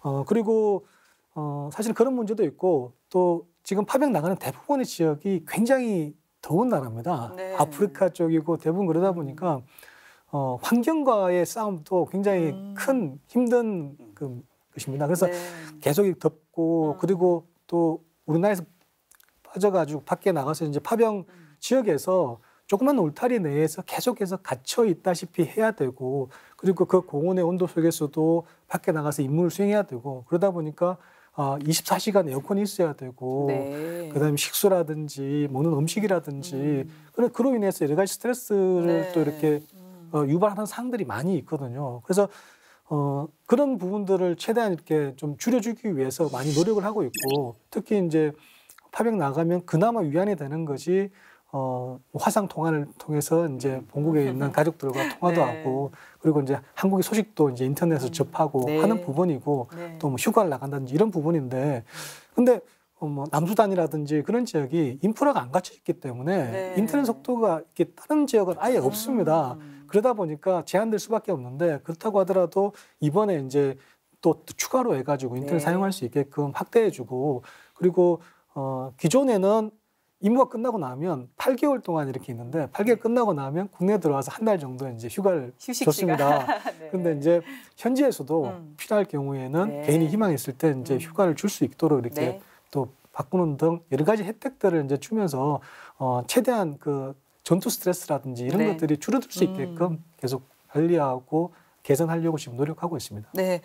어, 그리고 어, 사실 그런 문제도 있고 또 지금 파병 나가는 대부분의 지역이 굉장히 더운 나라입니다. 네. 아프리카 쪽이고 대부분 그러다 보니까 어, 환경과의 싸움도 굉장히 음. 큰 힘든 그 것입니다. 그래서 네. 계속 덥고 음. 어. 그리고 또 우리나라에서 빠져가지고 밖에 나가서 이제 파병 음. 지역에서 조그만 울타리 내에서 계속해서 갇혀 있다시피 해야 되고 그리고 그 공원의 온도 속에서도 밖에 나가서 임무를 수행해야 되고 그러다 보니까 아, 24시간 에어컨이 있어야 되고 네. 그다음에 식수라든지 먹는 음식이라든지 음. 그래 그로 인해서 여러 가지 스트레스를 네. 또 이렇게 음. 어, 유발하는 상들이 많이 있거든요. 그래서 어, 그런 부분들을 최대한 이렇게 좀 줄여주기 위해서 많이 노력을 하고 있고 특히 이제 파병 나가면 그나마 위안이 되는 것이 어, 화상 통화를 통해서 이제 본국에 있는 가족들과 통화도 네. 하고 그리고 이제 한국의 소식도 이제 인터넷에서 음. 접하고 네. 하는 부분이고 네. 또뭐 휴가를 나간다든지 이런 부분인데 근데 어, 뭐 남수단이라든지 그런 지역이 인프라가 안 갖춰 있기 때문에 네. 인터넷 속도가 이렇게 다른 지역은 아예 아. 없습니다. 그러다 보니까 제한될 수밖에 없는데 그렇다고 하더라도 이번에 이제 또 추가로 해가지고 인터넷 네. 사용할 수 있게끔 확대해주고 그리고 어, 기존에는 임무가 끝나고 나면 8개월 동안 이렇게 있는데 8개월 끝나고 나면 국내 에 들어와서 한 달 정도 이제 휴가를 줬습니다. 네. 근데 이제 현지에서도 음. 필요할 경우에는 네. 개인이 희망했을 때 이제 음. 휴가를 줄 수 있도록 이렇게 네. 또 바꾸는 등 여러 가지 혜택들을 이제 주면서 어 최대한 그 전투 스트레스라든지 이런 네. 것들이 줄어들 수 있게끔 음. 계속 관리하고 개선하려고 지금 노력하고 있습니다. 네,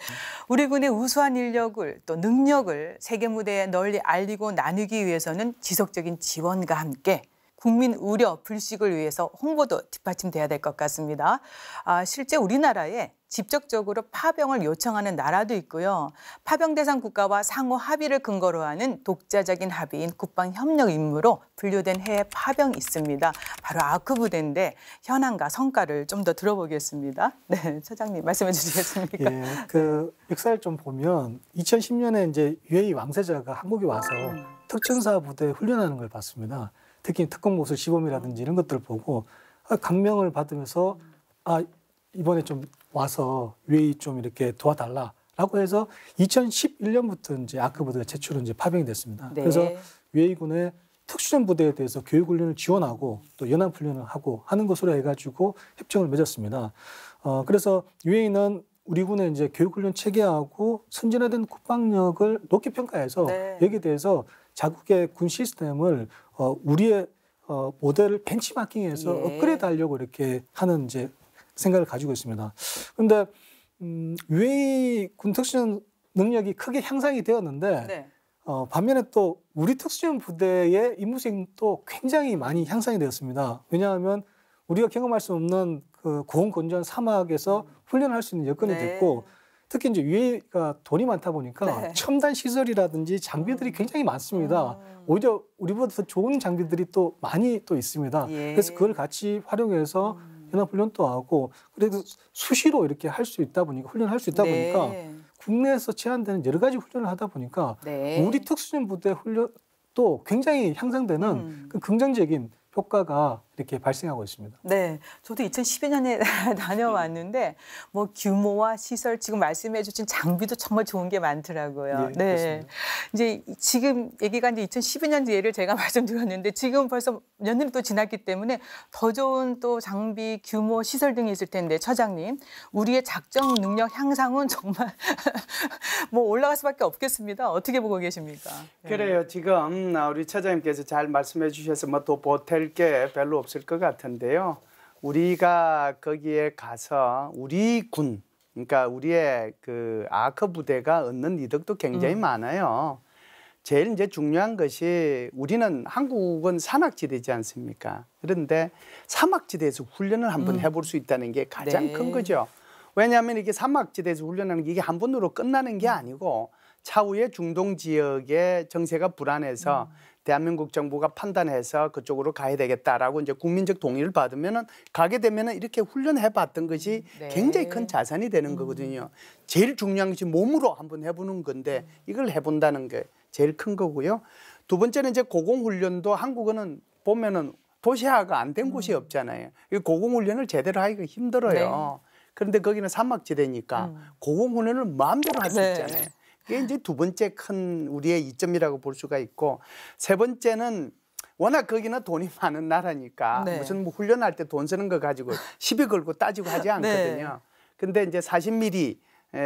우리 군의 우수한 인력을 또 능력을 세계 무대에 널리 알리고 나누기 위해서는 지속적인 지원과 함께 국민 우려 불식을 위해서 홍보도 뒷받침돼야 될 것 같습니다. 아, 실제 우리나라에 직접적으로 파병을 요청하는 나라도 있고요. 파병 대상 국가와 상호 합의를 근거로 하는 독자적인 합의인 국방 협력 임무로 분류된 해에 파병이 있습니다. 바로 아크 부대인데 현황과 성과를 좀 더 들어보겠습니다. 네, 처장님 말씀해 주시겠습니까? 예, 그 역사를 좀 보면 2010년에 이제 유해이 왕세자가 한국에 와서 음. 특전사 부대 훈련하는 걸 봤습니다. 특히 특검고수 시범이라든지 이런 것들을 보고 아, 감명을 받으면서 아 이번에 좀 와서 위이좀 이렇게 도와달라라고 해서 2011년부터 이제 아크부대가 제출로 이제 파병이 됐습니다. 네. 그래서 위이군의 특수전 부대에 대해서 교육 훈련을 지원하고 또 연합 훈련을 하고 하는 것으로 해가지고 협정을 맺었습니다. 어 그래서 유엔은 우리 군의 이제 교육 훈련 체계하고 선진화된 국방력을 높게 평가해서 네. 여기에 대해서 자국의 군 시스템을 어, 우리의 어, 모델을 벤치마킹해서 예. 업그레이드 하려고 이렇게 하는 이제 생각을 가지고 있습니다. 근데 음, UA 군 특수전 능력이 크게 향상이 되었는데 네. 어, 반면에 또 우리 특수전 부대의 임무 수행도 굉장히 많이 향상이 되었습니다. 왜냐하면 우리가 경험할 수 없는 그 고온 건조한 사막에서 음. 훈련할 수 있는 여건이 네. 됐고 특히 이제 유해가 돈이 많다 보니까 네. 첨단 시설이라든지 장비들이 음. 굉장히 많습니다. 음. 오히려 우리보다 더 좋은 장비들이 또 많이 또 있습니다. 예. 그래서 그걸 같이 활용해서 음. 연합훈련도 하고 그래도 수시로 이렇게 할 수 있다 보니까 훈련할 수 있다 네. 보니까 국내에서 제한되는 여러 가지 훈련을 하다 보니까 네. 우리 특수전 부대 훈련 도 굉장히 향상되는 음. 그 긍정적인 효과가 이렇게 발생하고 있습니다. 네, 저도 2012년에 다녀왔는데 뭐 규모와 시설 지금 말씀해주신 장비도 정말 좋은 게 많더라고요. 예, 네, 이제 지금 얘기가 이제 2012년 예를 제가 말씀드렸는데 지금 벌써 몇 년이 또 지났기 때문에 더 좋은 또 장비, 규모, 시설 등이 있을 텐데 처장님 우리의 작정 능력 향상은 정말 뭐 올라갈 수밖에 없겠습니다. 어떻게 보고 계십니까? 네. 그래요. 지금 아, 우리 처장님께서 잘 말씀해 주셔서 뭐또 보탤 게 별로 없을 것 같은데요. 우리가 거기에 가서 우리 군, 그러니까 우리의 그 아크 부대가 얻는 이득도 굉장히 음. 많아요. 제일 이제 중요한 것이 우리는 한국은 산악지대지 않습니까? 그런데 사막지대에서 훈련을 한번 음. 해볼 수 있다는 게 가장 네. 큰 거죠. 왜냐하면 이게 사막지대에서 훈련하는 게 이게 한 번으로 끝나는 게 음. 아니고 차후에 중동 지역의 정세가 불안해서 음. 대한민국 정부가 판단해서 그쪽으로 가야 되겠다라고 이제 국민적 동의를 받으면은 가게 되면은 이렇게 훈련해 봤던 것이 음, 네. 굉장히 큰 자산이 되는 음. 거거든요. 제일 중요한 것이 몸으로 한번 해보는 건데 음. 이걸 해본다는 게 제일 큰 거고요. 두 번째는 이제 고공훈련도 한국은 보면은 도시화가 안 된 곳이 음. 없잖아요. 이 고공훈련을 제대로 하기가 힘들어요. 네. 그런데 거기는 산막지대니까 음. 고공훈련을 마음대로 할수 네. 있잖아요. 네. 이게 이제 두 번째 큰 우리의 이점이라고 볼 수가 있고 세 번째는 워낙 거기는 돈이 많은 나라니까 네. 무슨 뭐 훈련할 때 돈 쓰는 거 가지고 시비 걸고 따지고 하지 네. 않거든요. 네. 근데 이제 40mm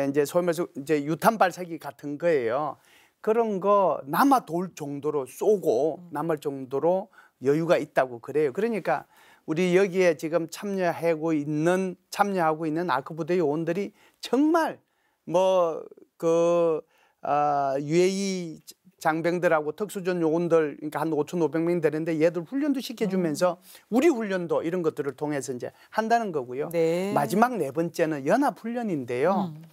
이제 소위 말해서 이제 유탄 발사기 같은 거예요. 그런 거 남아 돌 정도로 쏘고 남을 정도로 여유가 있다고 그래요. 그러니까 우리 여기에 지금 참여하고 있는 참여하고 있는 아크 부대 요원들이 정말 뭐그 어, 아, UAE 장병들하고 특수전 요원들 그러니까 한 5,500명 되는데 얘들 훈련도 시켜주면서 음. 우리 훈련도 이런 것들을 통해서 이제 한다는 거고요. 네. 마지막 네 번째는 연합 훈련인데요. 음.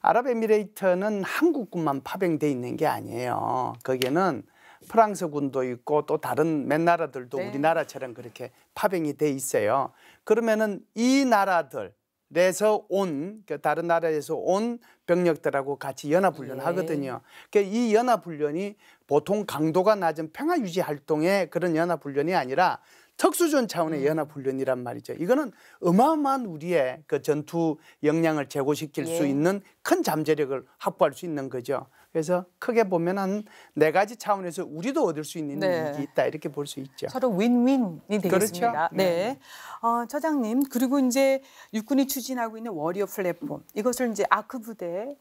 아랍에미레이터는 한국군만 파병돼 있는 게 아니에요. 거기에는 프랑스 군도 있고 또 다른 몇 나라들도 네. 우리나라처럼 그렇게 파병이 돼 있어요. 그러면은 이 나라들 내서 온 그 다른 나라에서 온 병력들하고 같이 연합훈련 을 예. 하거든요. 그러니까 이 연합훈련이 보통 강도가 낮은 평화 유지 활동의 그런 연합훈련이 아니라 특수전 차원의 음. 연합훈련이란 말이죠. 이거는 어마어마한 우리의 그 전투 역량을 제고시킬 예. 수 있는 큰 잠재력을 확보할 수 있는 거죠. 그래서 크게 보면 한 네 가지 차원에서 우리도 얻을 수 있는 네. 이익이 있다 이렇게 볼 수 있죠. 서로 윈윈이 되겠습니다. 그렇죠? 네. 네. 어, 처장님 그리고 이제 육군이 추진하고 있는 워리어 플랫폼 이것을 이제 아크 부대에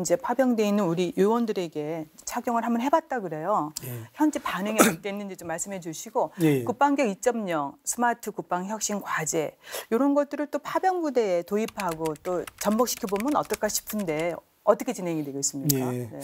이제 파병돼 있는 우리 요원들에게 착용을 한번 해봤다 그래요. 예. 현재 반응이 어땠는지 좀 말씀해 주시고 예. 예. 국방격 계2.0 스마트 국방 혁신 과제 이런 것들을 또 파병 부대에 도입하고 또접목시켜 보면 어떨까 싶은데 어떻게 진행이 되고 있습니까? 예. 네.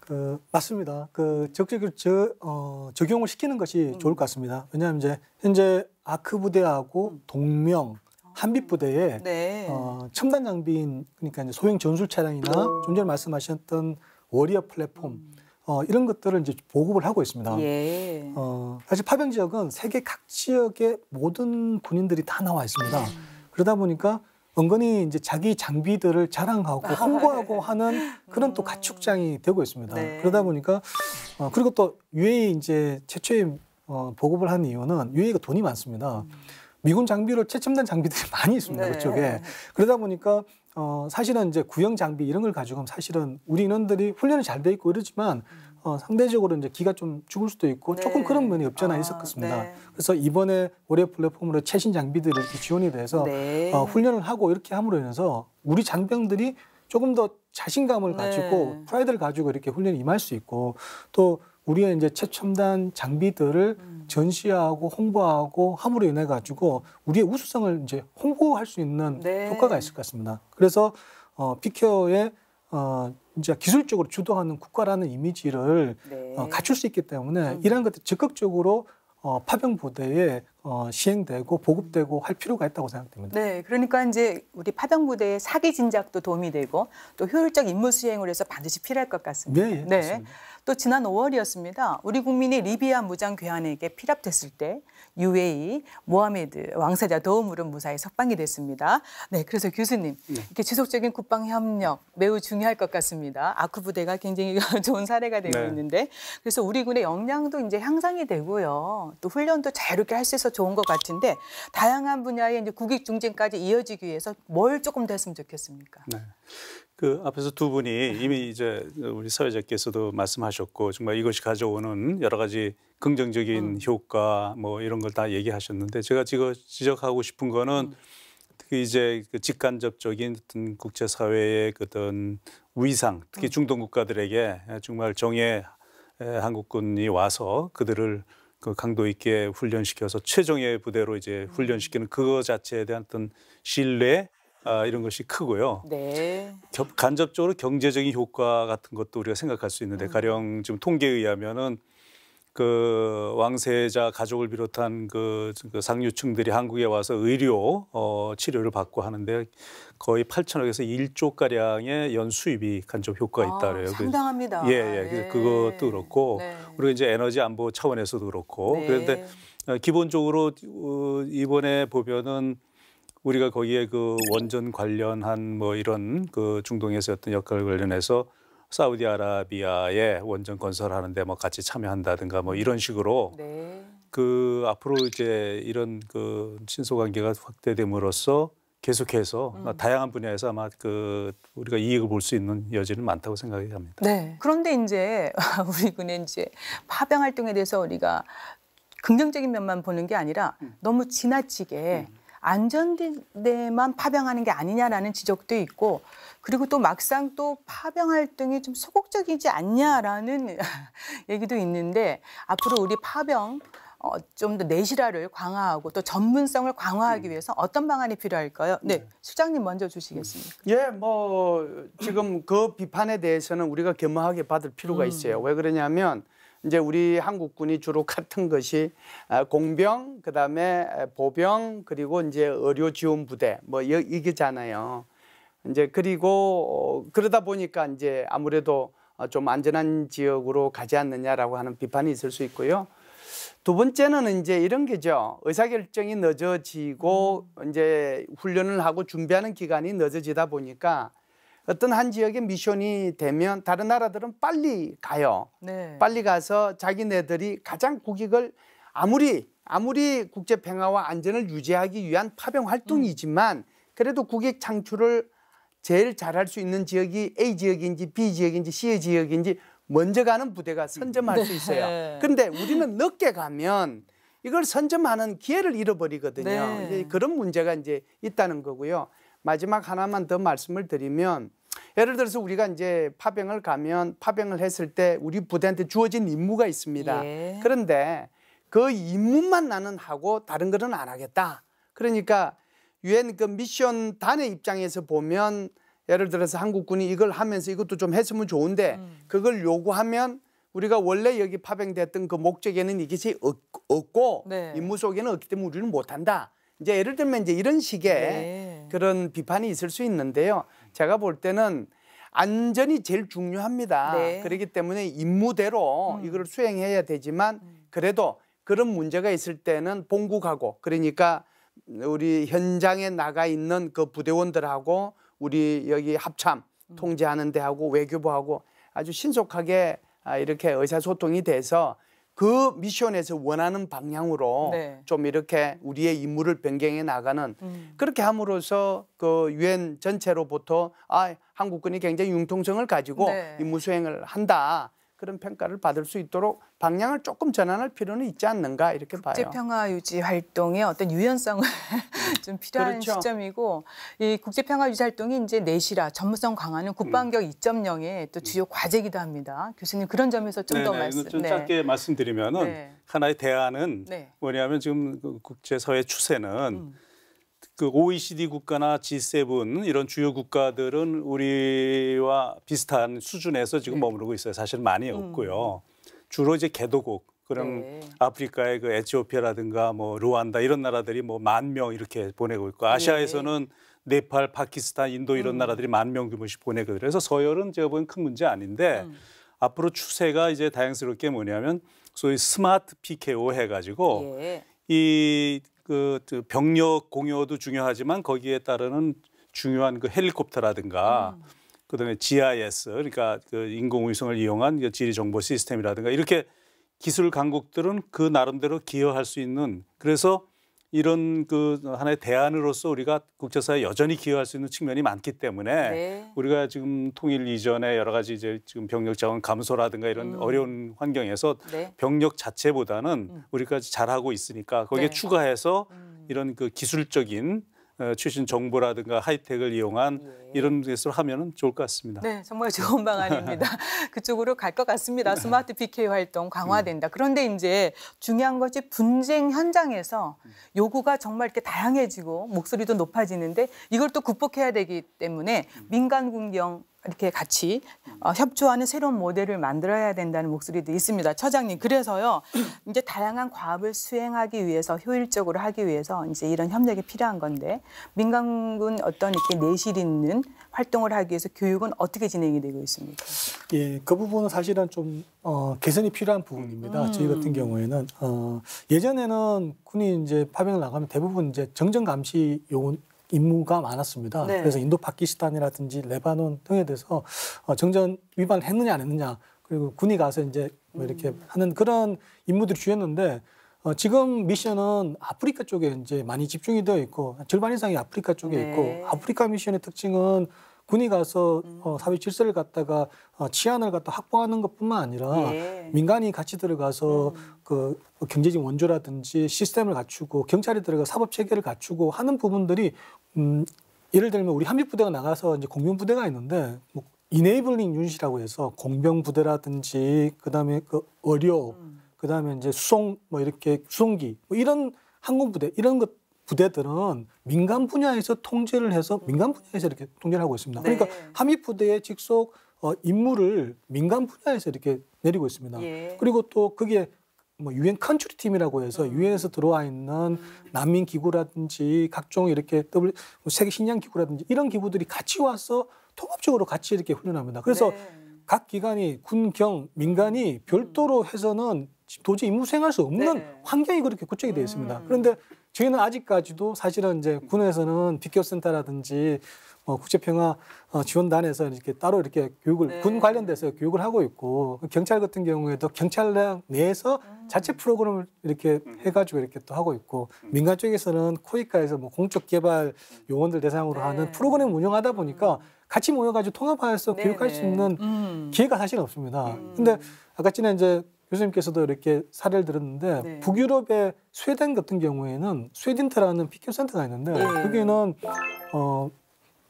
그, 맞습니다. 그 적극적으로 저, 어, 적용을 시키는 것이 음. 좋을 것 같습니다. 왜냐하면 이제 현재 아크 부대하고 음. 동명 아. 한빛 부대에 네. 어, 첨단 장비인 그러니까 이제 소형 전술 차량이나 좀 음. 전에 말씀하셨던 워리어 플랫폼 음. 어, 이런 것들을 이제 보급을 하고 있습니다. 예. 어, 사실 파병 지역은 세계 각 지역의 모든 군인들이 다 나와 있습니다. 음. 그러다 보니까 은근히 이제 자기 장비들을 자랑하고 아, 홍보하고 네. 하는 그런 또 가축장이 되고 있습니다. 네. 그러다 보니까 어, 그리고 또 UA 이제 최초의 어, 보급을 한 이유는 UA가 돈이 많습니다. 음. 미군 장비로 채점된 장비들이 많이 있습니다 네. 그쪽에 그러다 보니까 어 사실은 이제 구형 장비 이런 걸 가지고 사실은 우리 인원들이 훈련이 잘 돼 있고 이러지만 음. 어, 상대적으로 이제 기가 좀 죽을 수도 있고 네. 조금 그런 면이 없잖아 아, 있었겠습니다. 네. 그래서 이번에 올해 플랫폼으로 최신 장비들을 이렇게 지원이 돼서 네. 어, 훈련을 하고 이렇게 함으로 인해서 우리 장병들이 조금 더 자신감을 네. 가지고 프라이드를 가지고 이렇게 훈련을 임할 수 있고 또 우리가 이제 최첨단 장비들을 음. 전시하고 홍보하고 함으로 인해 가지고 우리의 우수성을 이제 홍보할 수 있는 네. 효과가 있을 것 같습니다. 그래서 어, 피케어의 어, 이제 기술적으로 주도하는 국가라는 이미지를 네. 어, 갖출 수 있기 때문에 음. 이런 것들 적극적으로 어, 파병 부대에 어, 시행되고 보급되고 할 필요가 있다고 생각됩니다. 네, 그러니까 이제 우리 파병 부대의 사기 진작도 도움이 되고 또 효율적 임무 수행을 해서 반드시 필요할 것 같습니다. 네, 예, 네. 맞습니다. 또 지난 5월이었습니다. 우리 국민이 리비아 무장 괴한에게 피랍됐을 때 UAE 모하메드 왕세자 도움으로 무사히 석방이 됐습니다. 네, 그래서 교수님 네. 이렇게 지속적인 국방 협력 매우 중요할 것 같습니다. 아쿠 부대가 굉장히 좋은 사례가 되고 네. 있는데 그래서 우리 군의 역량도 이제 향상이 되고요. 또 훈련도 자유롭게 할 수 있어서 좋은 것 같은데 다양한 분야의 이제 국익 중진까지 이어지기 위해서 뭘 조금 됐으면 좋겠습니까? 네. 그 앞에서 두 분이 이미 이제 우리 사회자께서도 말씀하셨고 정말 이것이 가져오는 여러 가지 긍정적인 음. 효과 뭐 이런 걸 다 얘기하셨는데 제가 지금 지적하고 싶은 거는 음. 특히 이제 그 직간접적인 어떤 국제 사회의 그 어떤 위상 특히 음. 중동 국가들에게 정말 정예 한국군이 와서 그들을 그 강도 있게 훈련시켜서 최종의 부대로 이제 음. 훈련시키는 그거 자체에 대한 어떤 신뢰 아, 이런 것이 크고요. 네. 겹, 간접적으로 경제적인 효과 같은 것도 우리가 생각할 수 있는데 음. 가령 지금 통계에 의하면은 그 왕세자 가족을 비롯한 그, 그 상류층들이 한국에 와서 의료 어, 치료를 받고 하는데 거의 8천억에서 1조 가량의 연 수입이 간접 효과가 있다 그래요. 아, 상당합니다. 예, 예. 네. 그것도 그렇고 네. 그리고 이제 에너지 안보 차원에서도 그렇고 네. 그런데 어, 기본적으로 어, 이번에 보면은 우리가 거기에 그 원전 관련한 뭐 이런 그 중동에서 어떤 역할 관련해서 사우디아라비아에 원전 건설하는데 뭐 같이 참여한다든가 뭐 이런 식으로 네. 그 앞으로 이제 이런 그 친소 관계가 확대됨으로써 계속해서 음. 아, 다양한 분야에서 아마 그 우리가 이익을 볼 수 있는 여지는 많다고 생각이 합니다. 네. 네. 그런데 이제 우리 군의 이제 파병 활동에 대해서 우리가 긍정적인 면만 보는 게 아니라 음. 너무 지나치게 음. 안전대만 파병하는 게 아니냐라는 지적도 있고 그리고 또 막상 또 파병 활동이 좀 소극적이지 않냐라는 얘기도 있는데 앞으로 우리 파병 어, 좀더 내실화를 강화하고 또 전문성을 강화하기 음. 위해서 어떤 방안이 필요할까요? 네, 수장님 네. 먼저 주시겠습니까? 예, 뭐 지금 그 비판에 대해서는 우리가 겸허하게 받을 필요가 음. 있어요. 음. 왜 그러냐면 이제 우리 한국군이 주로 같은 것이 아, 공병, 그다음에 보병, 그리고 이제 의료 지원 부대 뭐 이게잖아요. 이제 그리고 어, 그러다 보니까 이제 아무래도 어, 좀 안전한 지역으로 가지 않느냐라고 하는 비판이 있을 수 있고요. 두 번째는 이제 이런 게죠. 의사결정이 늦어지고 음. 이제 훈련을 하고 준비하는 기간이 늦어지다 보니까 어떤 한 지역에 미션이 되면 다른 나라들은 빨리 가요. 네. 빨리 가서 자기네들이 가장 국익을 아무리 아무리 국제 평화와 안전을 유지하기 위한 파병 활동이지만 음. 그래도 국익 창출을 제일 잘할 수 있는 지역이 A 지역인지 B 지역인지 C 지역인지 먼저 가는 부대가 선점할 네. 수 있어요. 그런데 우리는 늦게 가면 이걸 선점하는 기회를 잃어버리거든요. 네. 이제 그런 문제가 이제 있다는 거고요. 마지막 하나만 더 말씀을 드리면 예를 들어서 우리가 이제 파병을 가면 파병을 했을 때 우리 부대한테 주어진 임무가 있습니다. 예. 그런데 그 임무만 나는 하고 다른 거는 안 하겠다. 그러니까 유엔 그 미션 단의 입장에서 보면 예를 들어서 한국군이 이걸 하면서 이것도 좀 했으면 좋은데 음. 그걸 요구하면 우리가 원래 여기 파병됐던 그 목적에는 이것이 없고 네. 임무 속에는 없기 때문에 우리는 못한다. 이제 예를 들면 이제 이런 식의 네. 그런 비판이 있을 수 있는데요. 제가 볼 때는 안전이 제일 중요합니다. 네. 그렇기 때문에 임무대로 음. 이걸 수행해야 되지만 음. 그래도 그런 문제가 있을 때는 본국하고 그러니까 우리 현장에 나가 있는 그 부대원들하고 우리 여기 합참 음. 통제하는 데하고 외교부하고 아주 신속하게 아, 이렇게 의사소통이 돼서 그 미션에서 원하는 방향으로 네. 좀 이렇게 우리의 임무를 변경해 나가는 음. 그렇게 함으로써 그 유엔 전체로부터 아 한국군이 굉장히 융통성을 가지고 네. 임무 수행을 한다 그런 평가를 받을 수 있도록 방향을 조금 전환할 필요는 있지 않는가 이렇게 국제 봐요. 국제평화 유지 활동의 어떤 유연성을 좀 필요한 그렇죠. 시점이고 이 국제평화 유지 활동이 이제 내실화, 전문성 강화는 국방격 음. 2.0의 또 주요 음. 과제이기도 합니다. 교수님 그런 점에서 좀 더 말씀. 좀 네. 짧게 말씀드리면은 네. 하나의 대안은 네. 뭐냐면 지금 그 국제사회 추세는 음. 그 OECD 국가나 G7 이런 주요 국가들은 우리와 비슷한 수준에서 지금 네. 머무르고 있어요. 사실 많이 음. 없고요. 주로 이제 개도국 그런 네. 아프리카의 그 에티오피아라든가 뭐 루안다 이런 나라들이 뭐 만 명 이렇게 보내고 있고 아시아에서는 네. 팔 파키스탄, 인도 이런 음. 나라들이 만 명 규모씩 보내고 그래서 서열은 제가 보기엔 큰 문제 아닌데 음. 앞으로 추세가 이제 다양스럽게 뭐냐면 소위 스마트 PKO 해가지고 예. 이그 병력 공여도 중요하지만 거기에 따르는 중요한 그 헬리콥터라든가 음. 그다음에 GIS 그러니까 그 인공위성을 이용한 그 지리 정보 시스템이라든가 이렇게 기술 강국들은 그 나름대로 기여할 수 있는 그래서 이런 그 하나의 대안으로서 우리가 국제사에 여전히 기여할 수 있는 측면이 많기 때문에 네. 우리가 지금 통일 이전에 여러 가지 이제 지금 병력 자원 감소라든가 이런 음. 어려운 환경에서 네. 병력 자체보다는 음. 우리까지 잘하고 있으니까 거기에 네. 추가해서 음. 이런 그 기술적인 어, 최신 정보라든가 하이텍을 이용한 예. 이런 것으 하면 좋을 것 같습니다. 네, 정말 좋은 방안입니다. 그쪽으로 갈 것 같습니다. 스마트 BK 활동 강화된다. 음. 그런데 이제 중요한 것이 분쟁 현장에서 요구가 정말 이렇게 다양해지고 목소리도 높아지는데 이걸 또 극복해야 되기 때문에 음. 민간 공경 이렇게 같이 어, 협조하는 새로운 모델을 만들어야 된다는 목소리도 있습니다. 처장님, 그래서요, 이제 다양한 과업을 수행하기 위해서 효율적으로 하기 위해서 이제 이런 협력이 필요한 건데 민간군 어떤 이렇게 내실 있는 활동을 하기 위해서 교육은 어떻게 진행이 되고 있습니까? 예, 그 부분은 사실은 좀 어, 개선이 필요한 부분입니다. 음. 저희 같은 경우에는 어, 예전에는 군이 이제 파병을 나가면 대부분 이제 정전 감시 요원 임무가 많았습니다. 네. 그래서 인도 파키스탄이라든지 레바논 등에 대해서 어, 정전 위반 했느냐 안 했느냐 그리고 군이 가서 이제 뭐 이렇게 음. 하는 그런 임무들이 주였는데 어, 지금 미션은 아프리카 쪽에 이제 많이 집중이 되어 있고 절반 이상이 아프리카 쪽에 네. 있고 아프리카 미션의 특징은 군이 가서 음. 어, 사회 질서를 갖다가 어, 치안을 갖다 확보하는 것뿐만 아니라 예. 민간이 같이 들어가서 음. 그 경제적 원조라든지 시스템을 갖추고 경찰이 들어가 사법 체계를 갖추고 하는 부분들이 음, 예를 들면 우리 한미 부대가 나가서 이제 공병 부대가 있는데 뭐 이네이블링 유닛이라고 해서 공병 부대라든지 그다음에 그 의료 음. 그다음에 이제 수송 뭐 이렇게 수송기 뭐 이런 항공 부대 이런 것 부대들은 민간 분야에서 통제를 해서 민간 분야에서 이렇게 통제를 하고 있습니다. 그러니까 네. 그러니까 함입 부대의 직속 어, 임무를 민간 분야에서 이렇게 내리고 있습니다. 예. 그리고 또 그게 뭐 유엔 컨츄리 팀이라고 해서 음. 유엔에서 음. 들어와 있는 음. 난민 기구라든지 각종 이렇게 W 뭐 세계 식량 기구라든지 이런 기구들이 같이 와서 통합적으로 같이 이렇게 훈련합니다. 그래서 네. 각 기관이 군경 민간이 음. 별도로 해서는 도저히 임무 수행할 수 없는 네. 환경이 그렇게 구축이 되어 있습니다. 그런데 저희는 아직까지도 사실은 이제 군에서는 비교센터라든지 뭐 국제평화 어, 지원단에서 이렇게 따로 이렇게 교육을 네. 군 관련돼서 교육을 하고 있고 그 경찰 같은 경우에도 경찰 내에서 자체 음. 프로그램을 이렇게 해가지고 이렇게 또 하고 있고 음. 민간 쪽에서는 코이카에서 뭐 공적 개발 음. 요원들 대상으로 네. 하는 프로그램 운영하다 보니까 같이 모여가지고 통합하여서 네. 교육할 수 있는 기회가 사실 없습니다. 근데 아까 전에 이제 교수님께서도 이렇게 사례를 들었는데 네. 북유럽의 스웨덴 같은 경우에는 스웨덴트라는 피켓 센터가 있는데 네. 거기는 어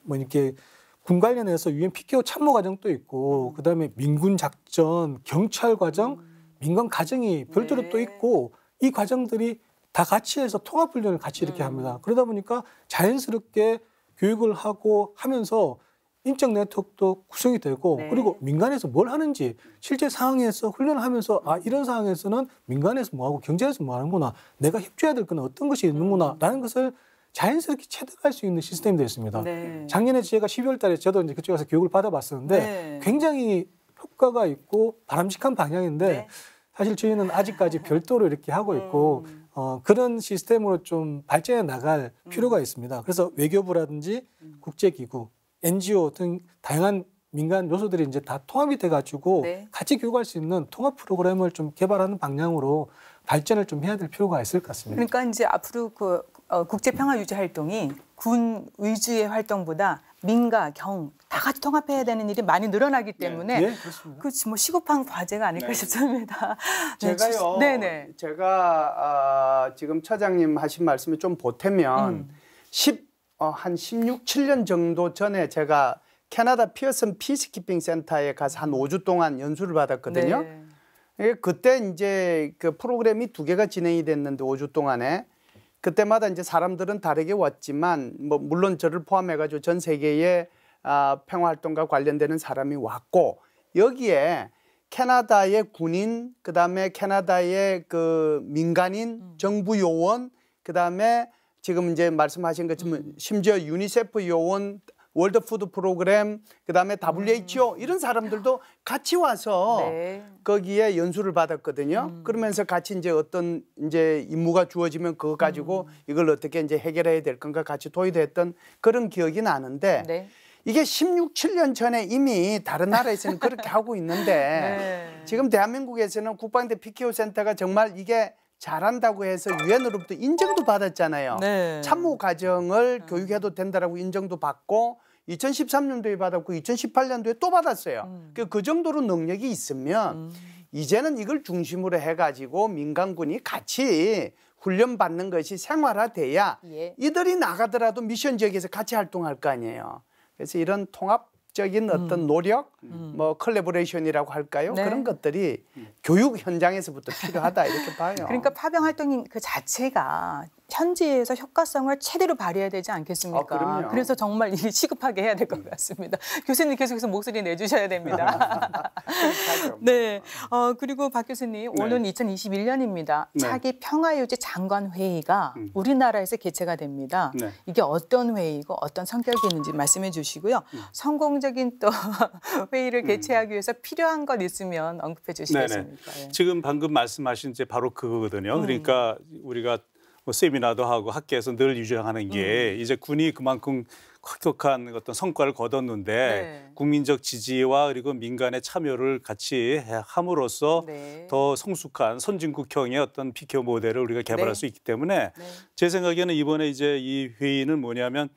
뭐 이렇게 군 관련해서 유엔 피켓 참모 과정도 있고 음. 그다음에 민군 작전, 경찰 과정, 음. 민간 과정이 별도로 네. 또 있고 이 과정들이 다 같이 해서 통합 훈련을 같이 이렇게 음. 합니다. 그러다 보니까 자연스럽게 교육을 하고 하면서 인적 네트워크도 구성이 되고 네. 그리고 민간에서 뭘 하는지 실제 상황에서 훈련을 하면서 아 이런 상황에서는 민간에서 뭐하고 경제에서 뭐하는구나 내가 협조해야 될 건 어떤 것이 있는구나라는 음. 것을 자연스럽게 체득할 수 있는 시스템이 되었습니다. 네. 작년에 제가 12월 달에 저도 이제 그쪽에서 교육을 받아봤었는데 네. 굉장히 효과가 있고 바람직한 방향인데 네. 사실 저희는 아직까지 별도로 이렇게 하고 있고 음. 어, 그런 시스템으로 좀 발전해 나갈 음. 필요가 있습니다. 그래서 외교부라든지 음. 국제기구 NGO 등 다양한 민간 요소들이 이제 다 통합이 돼가지고 네. 같이 교육할 수 있는 통합 프로그램을 좀 개발하는 방향으로 발전을 좀 해야 될 필요가 있을 것 같습니다. 그러니까 이제 앞으로 그 어, 국제 평화 유지 활동이 군 의지의 활동보다 민가 경 다 같이 통합해야 되는 일이 많이 늘어나기 네. 때문에 네, 네 그뭐 시급한 과제가 아닐까 네. 싶습니다. 네, 제가요. 네네. 제가 아, 지금 처장님 하신 말씀을 좀 보태면 음. 어, 한 16, 7년 정도 전에 제가 캐나다 피어슨 피스키핑 센터에 가서 한 5주 동안 연수를 받았거든요. 네. 예, 그때 이제 그 프로그램이 두 개가 진행이 됐는데 5주 동안에 그때마다 이제 사람들은 다르게 왔지만 뭐 물론 저를 포함해 가지고 전 세계의 아, 평화 활동과 관련되는 사람이 왔고 여기에 캐나다의 군인 그다음에 캐나다의 그 민간인 음. 정부 요원 그다음에 지금 이제 말씀하신 것처럼 음. 심지어 유니세프 요원 월드푸드 프로그램 그다음에 WHO 음. 이런 사람들도 같이 와서 네. 거기에 연수를 받았거든요. 음. 그러면서 같이 이제 어떤 이제 임무가 주어지면 그거 가지고 음. 이걸 어떻게 이제 해결해야 될 건가 같이 도의도 했던 그런 기억이 나는데 네. 이게 16, 7년 전에 이미 다른 나라에서는 그렇게 하고 있는데 네. 지금 대한민국에서는 국방대 PKO 센터가 정말 이게 잘한다고 해서 유엔으로부터 인정도 받았잖아요. 네. 참모 과정을 음. 교육해도 된다라고 인정도 받고 2013년도에 받았고 2018년도에 또 받았어요. 음. 그, 그 정도로 능력이 있으면 음. 이제는 이걸 중심으로 해가지고 민간군이 같이 훈련받는 것이 생활화돼야 예. 이들이 나가더라도 미션 지역에서 같이 활동할 거 아니에요. 그래서 이런 통합 지속적인 음. 어떤 노력, 음. 뭐 컬래버레이션이라고 할까요? 네. 그런 것들이 교육 현장에서부터 필요하다 이렇게 봐요. 그러니까 파병 활동 그 자체가 현지에서 효과성을 최대로 발휘해야 되지 않겠습니까? 아, 그래서 정말 이 시급하게 해야 될 것 같습니다. 음. 교수님 계속해서 목소리 내주셔야 됩니다. 네. 어, 그리고 박 교수님, 네. 오는 2021년입니다. 네. 차기 평화유지 장관회의가 음. 우리나라에서 개최가 됩니다. 네. 이게 어떤 회의고 어떤 성격이 있는지 말씀해 주시고요. 음. 성공적인 또 회의를 음. 개최하기 위해서 필요한 것 있으면 언급해 주시겠습니까? 예. 지금 방금 말씀하신 이제 바로 그거거든요. 음. 그러니까 우리가 뭐 세미나도 하고 학계에서 늘유지하는게 음. 이제 군이 그만큼 혁혁한 어떤 성과를 거뒀는데 네. 국민적 지지와 그리고 민간의 참여를 같이 함으로써 네. 더 성숙한 선진국형의 어떤 피켜 모델을 우리가 네. 개발할 네. 수 있기 때문에 네. 제 생각에는 이번에 이제 이 회의는 뭐냐면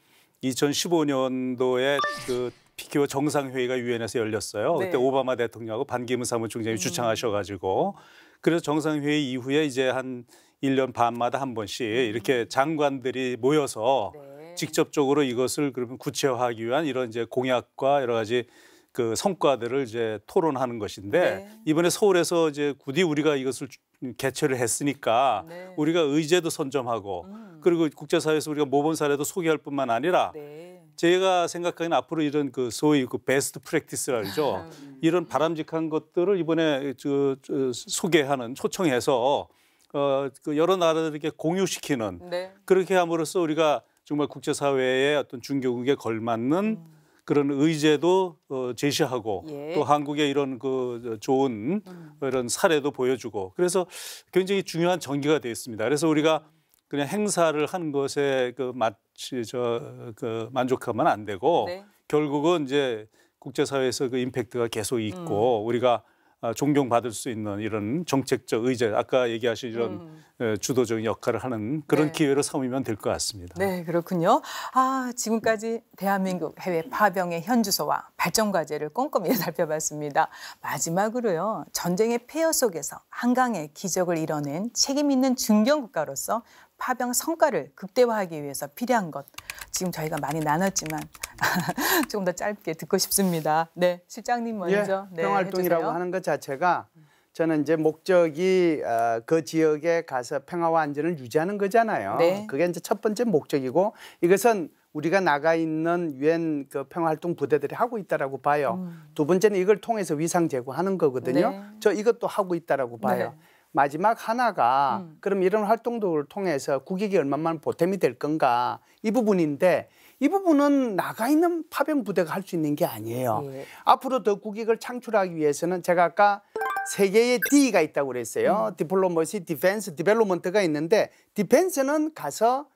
2015년도에 그피키 정상회의가 유엔에서 열렸어요. 네. 그때 오바마 대통령하고 반기문 사무총장이 음. 주창하셔가지고 그래서 정상회의 이후에 이제 한 1년 반마다 한 번씩 음. 이렇게 장관들이 모여서 네. 직접적으로 이것을 그러면 구체화하기 위한 이런 이제 공약과 여러 가지 그 성과들을 이제 토론하는 것인데 네. 이번에 서울에서 이제 굳이 우리가 이것을 개최를 했으니까 네. 우리가 의제도 선점하고 음. 그리고 국제사회에서 우리가 모범 사례도 소개할 뿐만 아니라 네. 제가 생각하기는 앞으로 이런 그 소위 그 베스트 프랙티스라 그러죠. 음. 이런 바람직한 것들을 이번에 저, 저 소개하는 초청해서 어, 그 여러 나라들에게 공유시키는 네. 그렇게 함으로써 우리가 정말 국제사회의 어떤 중교국에 걸맞는 음. 그런 의제도 어, 제시하고 예. 또 한국의 이런 그 좋은 음. 이런 사례도 보여주고 그래서 굉장히 중요한 전기가 되어 있습니다. 그래서 우리가 그냥 행사를 한 것에 그 마치 저 그 만족하면 안 되고 네. 결국은 이제 국제사회에서 그 임팩트가 계속 있고 음. 우리가 아, 존경받을 수 있는 이런 정책적 의제, 아까 얘기하신 이런 음. 예, 주도적인 역할을 하는 그런 네. 기회로 삼으면 될 것 같습니다. 네, 그렇군요. 아, 지금까지 대한민국 해외 파병의 현주소와 발전과제를 꼼꼼히 살펴봤습니다. 마지막으로요, 전쟁의 폐허 속에서 한강의 기적을 이뤄낸 책임있는 중견국가로서 파병 성과를 극대화하기 위해서 필요한 것 지금 저희가 많이 나눴지만 조금 더 짧게 듣고 싶습니다. 네, 실장님 예, 먼저 예, 네, 평활동이라고 해 하는 것 자체가 저는 이제 목적이 어, 그 지역에 가서 평화와 안전을 유지하는 거잖아요. 네. 그게 이제 첫 번째 목적이고 이것은 우리가 나가 있는 유엔 그 평화활동 부대들이 하고 있다라고 봐요. 음. 두 번째는 이걸 통해서 위상 제고하는 거거든요. 네. 저 이것도 하고 있다라고 봐요. 네. 마지막 하나가 음. 그럼 이런 활동들을 통해서 국익이 얼마만 보탬이 될 건가 이 부분인데 이 부분은 나가 있는 파병 부대가 할 수 있는 게 아니에요. 예. 앞으로 더 국익을 창출하기 위해서는 제가 아까 세 개의 D가 있다고 그랬어요. 음. 디플로머시, 디펜스, 디벨로먼트가 있는데 디펜스는 가서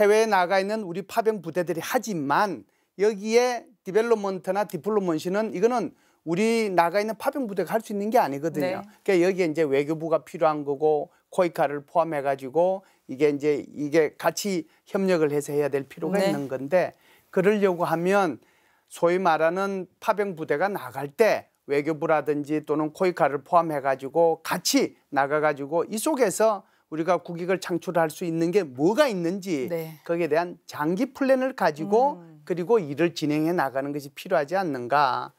해외에 나가 있는 우리 파병 부대들이 하지만 여기에 디벨로먼트나 디플로먼시는 이거는 우리 나가 있는 파병 부대가 할 수 있는 게 아니거든요. 네. 그러니까 여기에 이제 외교부가 필요한 거고 코이카를 포함해 가지고 이게 이제 이게 같이 협력을 해서 해야 될 필요가 네. 있는 건데 그러려고 하면 소위 말하는 파병 부대가 나갈 때 외교부라든지 또는 코이카를 포함해 가지고 같이 나가 가지고 이 속에서 우리가 국익을 창출할 수 있는 게 뭐가 있는지 네. 거기에 대한 장기 플랜을 가지고 음. 그리고 일을 진행해 나가는 것이 필요하지 않는가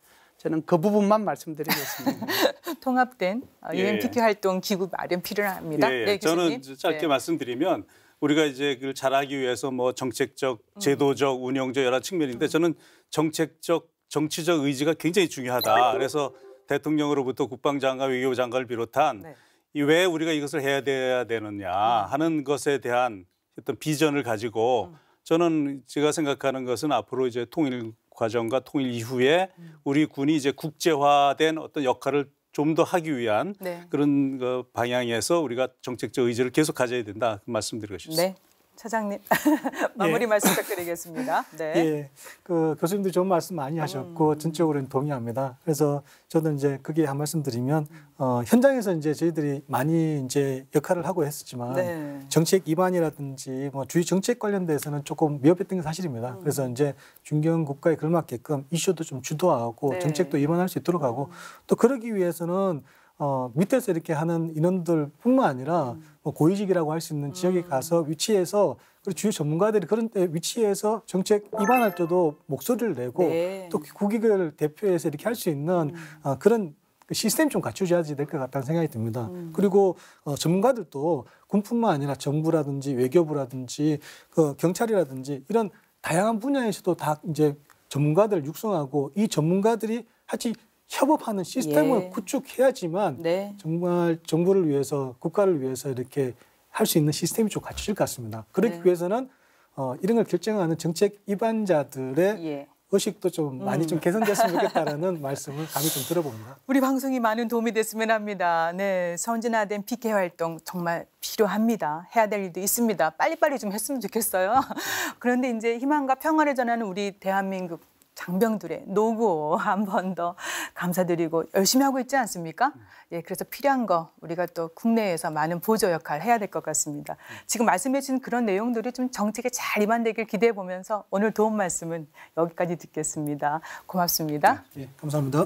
저는 그 부분만 말씀드리겠습니다. 통합된 UMTQ 어, 예. 예. 활동 기구 마련 필요합니다. 예, 예. 네, 저는 짧게 네. 말씀드리면 우리가 이제 그걸 잘하기 위해서 뭐 정책적, 음. 제도적, 운영적 여러 측면인데 음. 저는 정책적, 정치적 의지가 굉장히 중요하다. 그래서 대통령으로부터 국방장관, 외교장관을 비롯한 네. 이왜 우리가 이것을 해야 돼야 되느냐 음. 하는 것에 대한 어떤 비전을 가지고 저는 제가 생각하는 것은 앞으로 이제 통일 과정과 통일 이후에 우리 군이 이제 국제화된 어떤 역할을 좀 더 하기 위한 네. 그런 그 방향에서 우리가 정책적 의지를 계속 가져야 된다 그 말씀드리고 싶습니다. 네. 차장님 마무리 예. 말씀 부탁드리겠습니다. 네. 예, 그 교수님도 좋은 말씀 많이 하셨고 음. 전적으로는 동의합니다. 그래서 저는 이제 그게 한 말씀드리면 어, 현장에서 이제 저희들이 많이 이제 역할을 하고 했었지만 네. 정책 위반이라든지 뭐주위 정책 관련돼서는 조금 미흡했던 게 사실입니다. 음. 그래서 이제 중견 국가에 걸맞게끔 이슈도 좀 주도하고 네. 정책도 위반할 수 있도록 하고 음. 또 그러기 위해서는 어, 밑에서 이렇게 하는 인원들뿐만 아니라 음. 뭐 고위직이라고 할 수 있는 지역에 음. 가서 위치에서 그리고 주요 전문가들이 그런 데 위치에서 정책 입안할 때도 목소리를 내고 네. 또 국익을 대표해서 이렇게 할 수 있는 음. 어, 그런 그 시스템 좀갖춰셔야지될 것 같다는 생각이 듭니다. 음. 그리고 어, 전문가들도 군뿐만 아니라 정부라든지 외교부라든지 그 경찰이라든지 이런 다양한 분야에서도 다 이제 전문가들 육성하고 이 전문가들이 같이 협업하는 시스템을 예. 구축해야지만 네. 정말 정부를 위해서 국가를 위해서 이렇게 할 수 있는 시스템이 좀 갖춰질 것 같습니다. 그렇기 네. 위해서는 어, 이런 걸 결정하는 정책 입안자들의 예. 의식도 좀 많이 음. 좀 개선됐으면 좋겠다라는 말씀을 감히 좀 들어봅니다. 우리 방송이 많은 도움이 됐으면 합니다. 네, 선진화된 PK 활동 정말 필요합니다. 해야 될 일도 있습니다. 빨리빨리 좀 했으면 좋겠어요. 그런데 이제 희망과 평화를 전하는 우리 대한민국 장병들의 노고 한 번 더 감사드리고 열심히 하고 있지 않습니까? 예, 그래서 필요한 거 우리가 또 국내에서 많은 보조 역할 해야 될 것 같습니다. 지금 말씀해 주신 그런 내용들이 좀 정책에 잘 임한되길 기대해 보면서 오늘 도움 말씀은 여기까지 듣겠습니다. 고맙습니다. 네, 예, 감사합니다.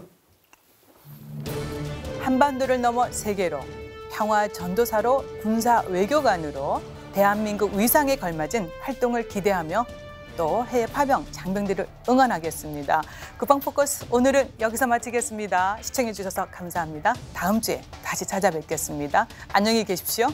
한반도를 넘어 세계로 평화 전도사로 군사 외교관으로 대한민국 위상에 걸맞은 활동을 기대하며 또 해외 파병 장병들을 응원하겠습니다. 국방 포커스 오늘은 여기서 마치겠습니다. 시청해 주셔서 감사합니다. 다음 주에 다시 찾아뵙겠습니다. 안녕히 계십시오.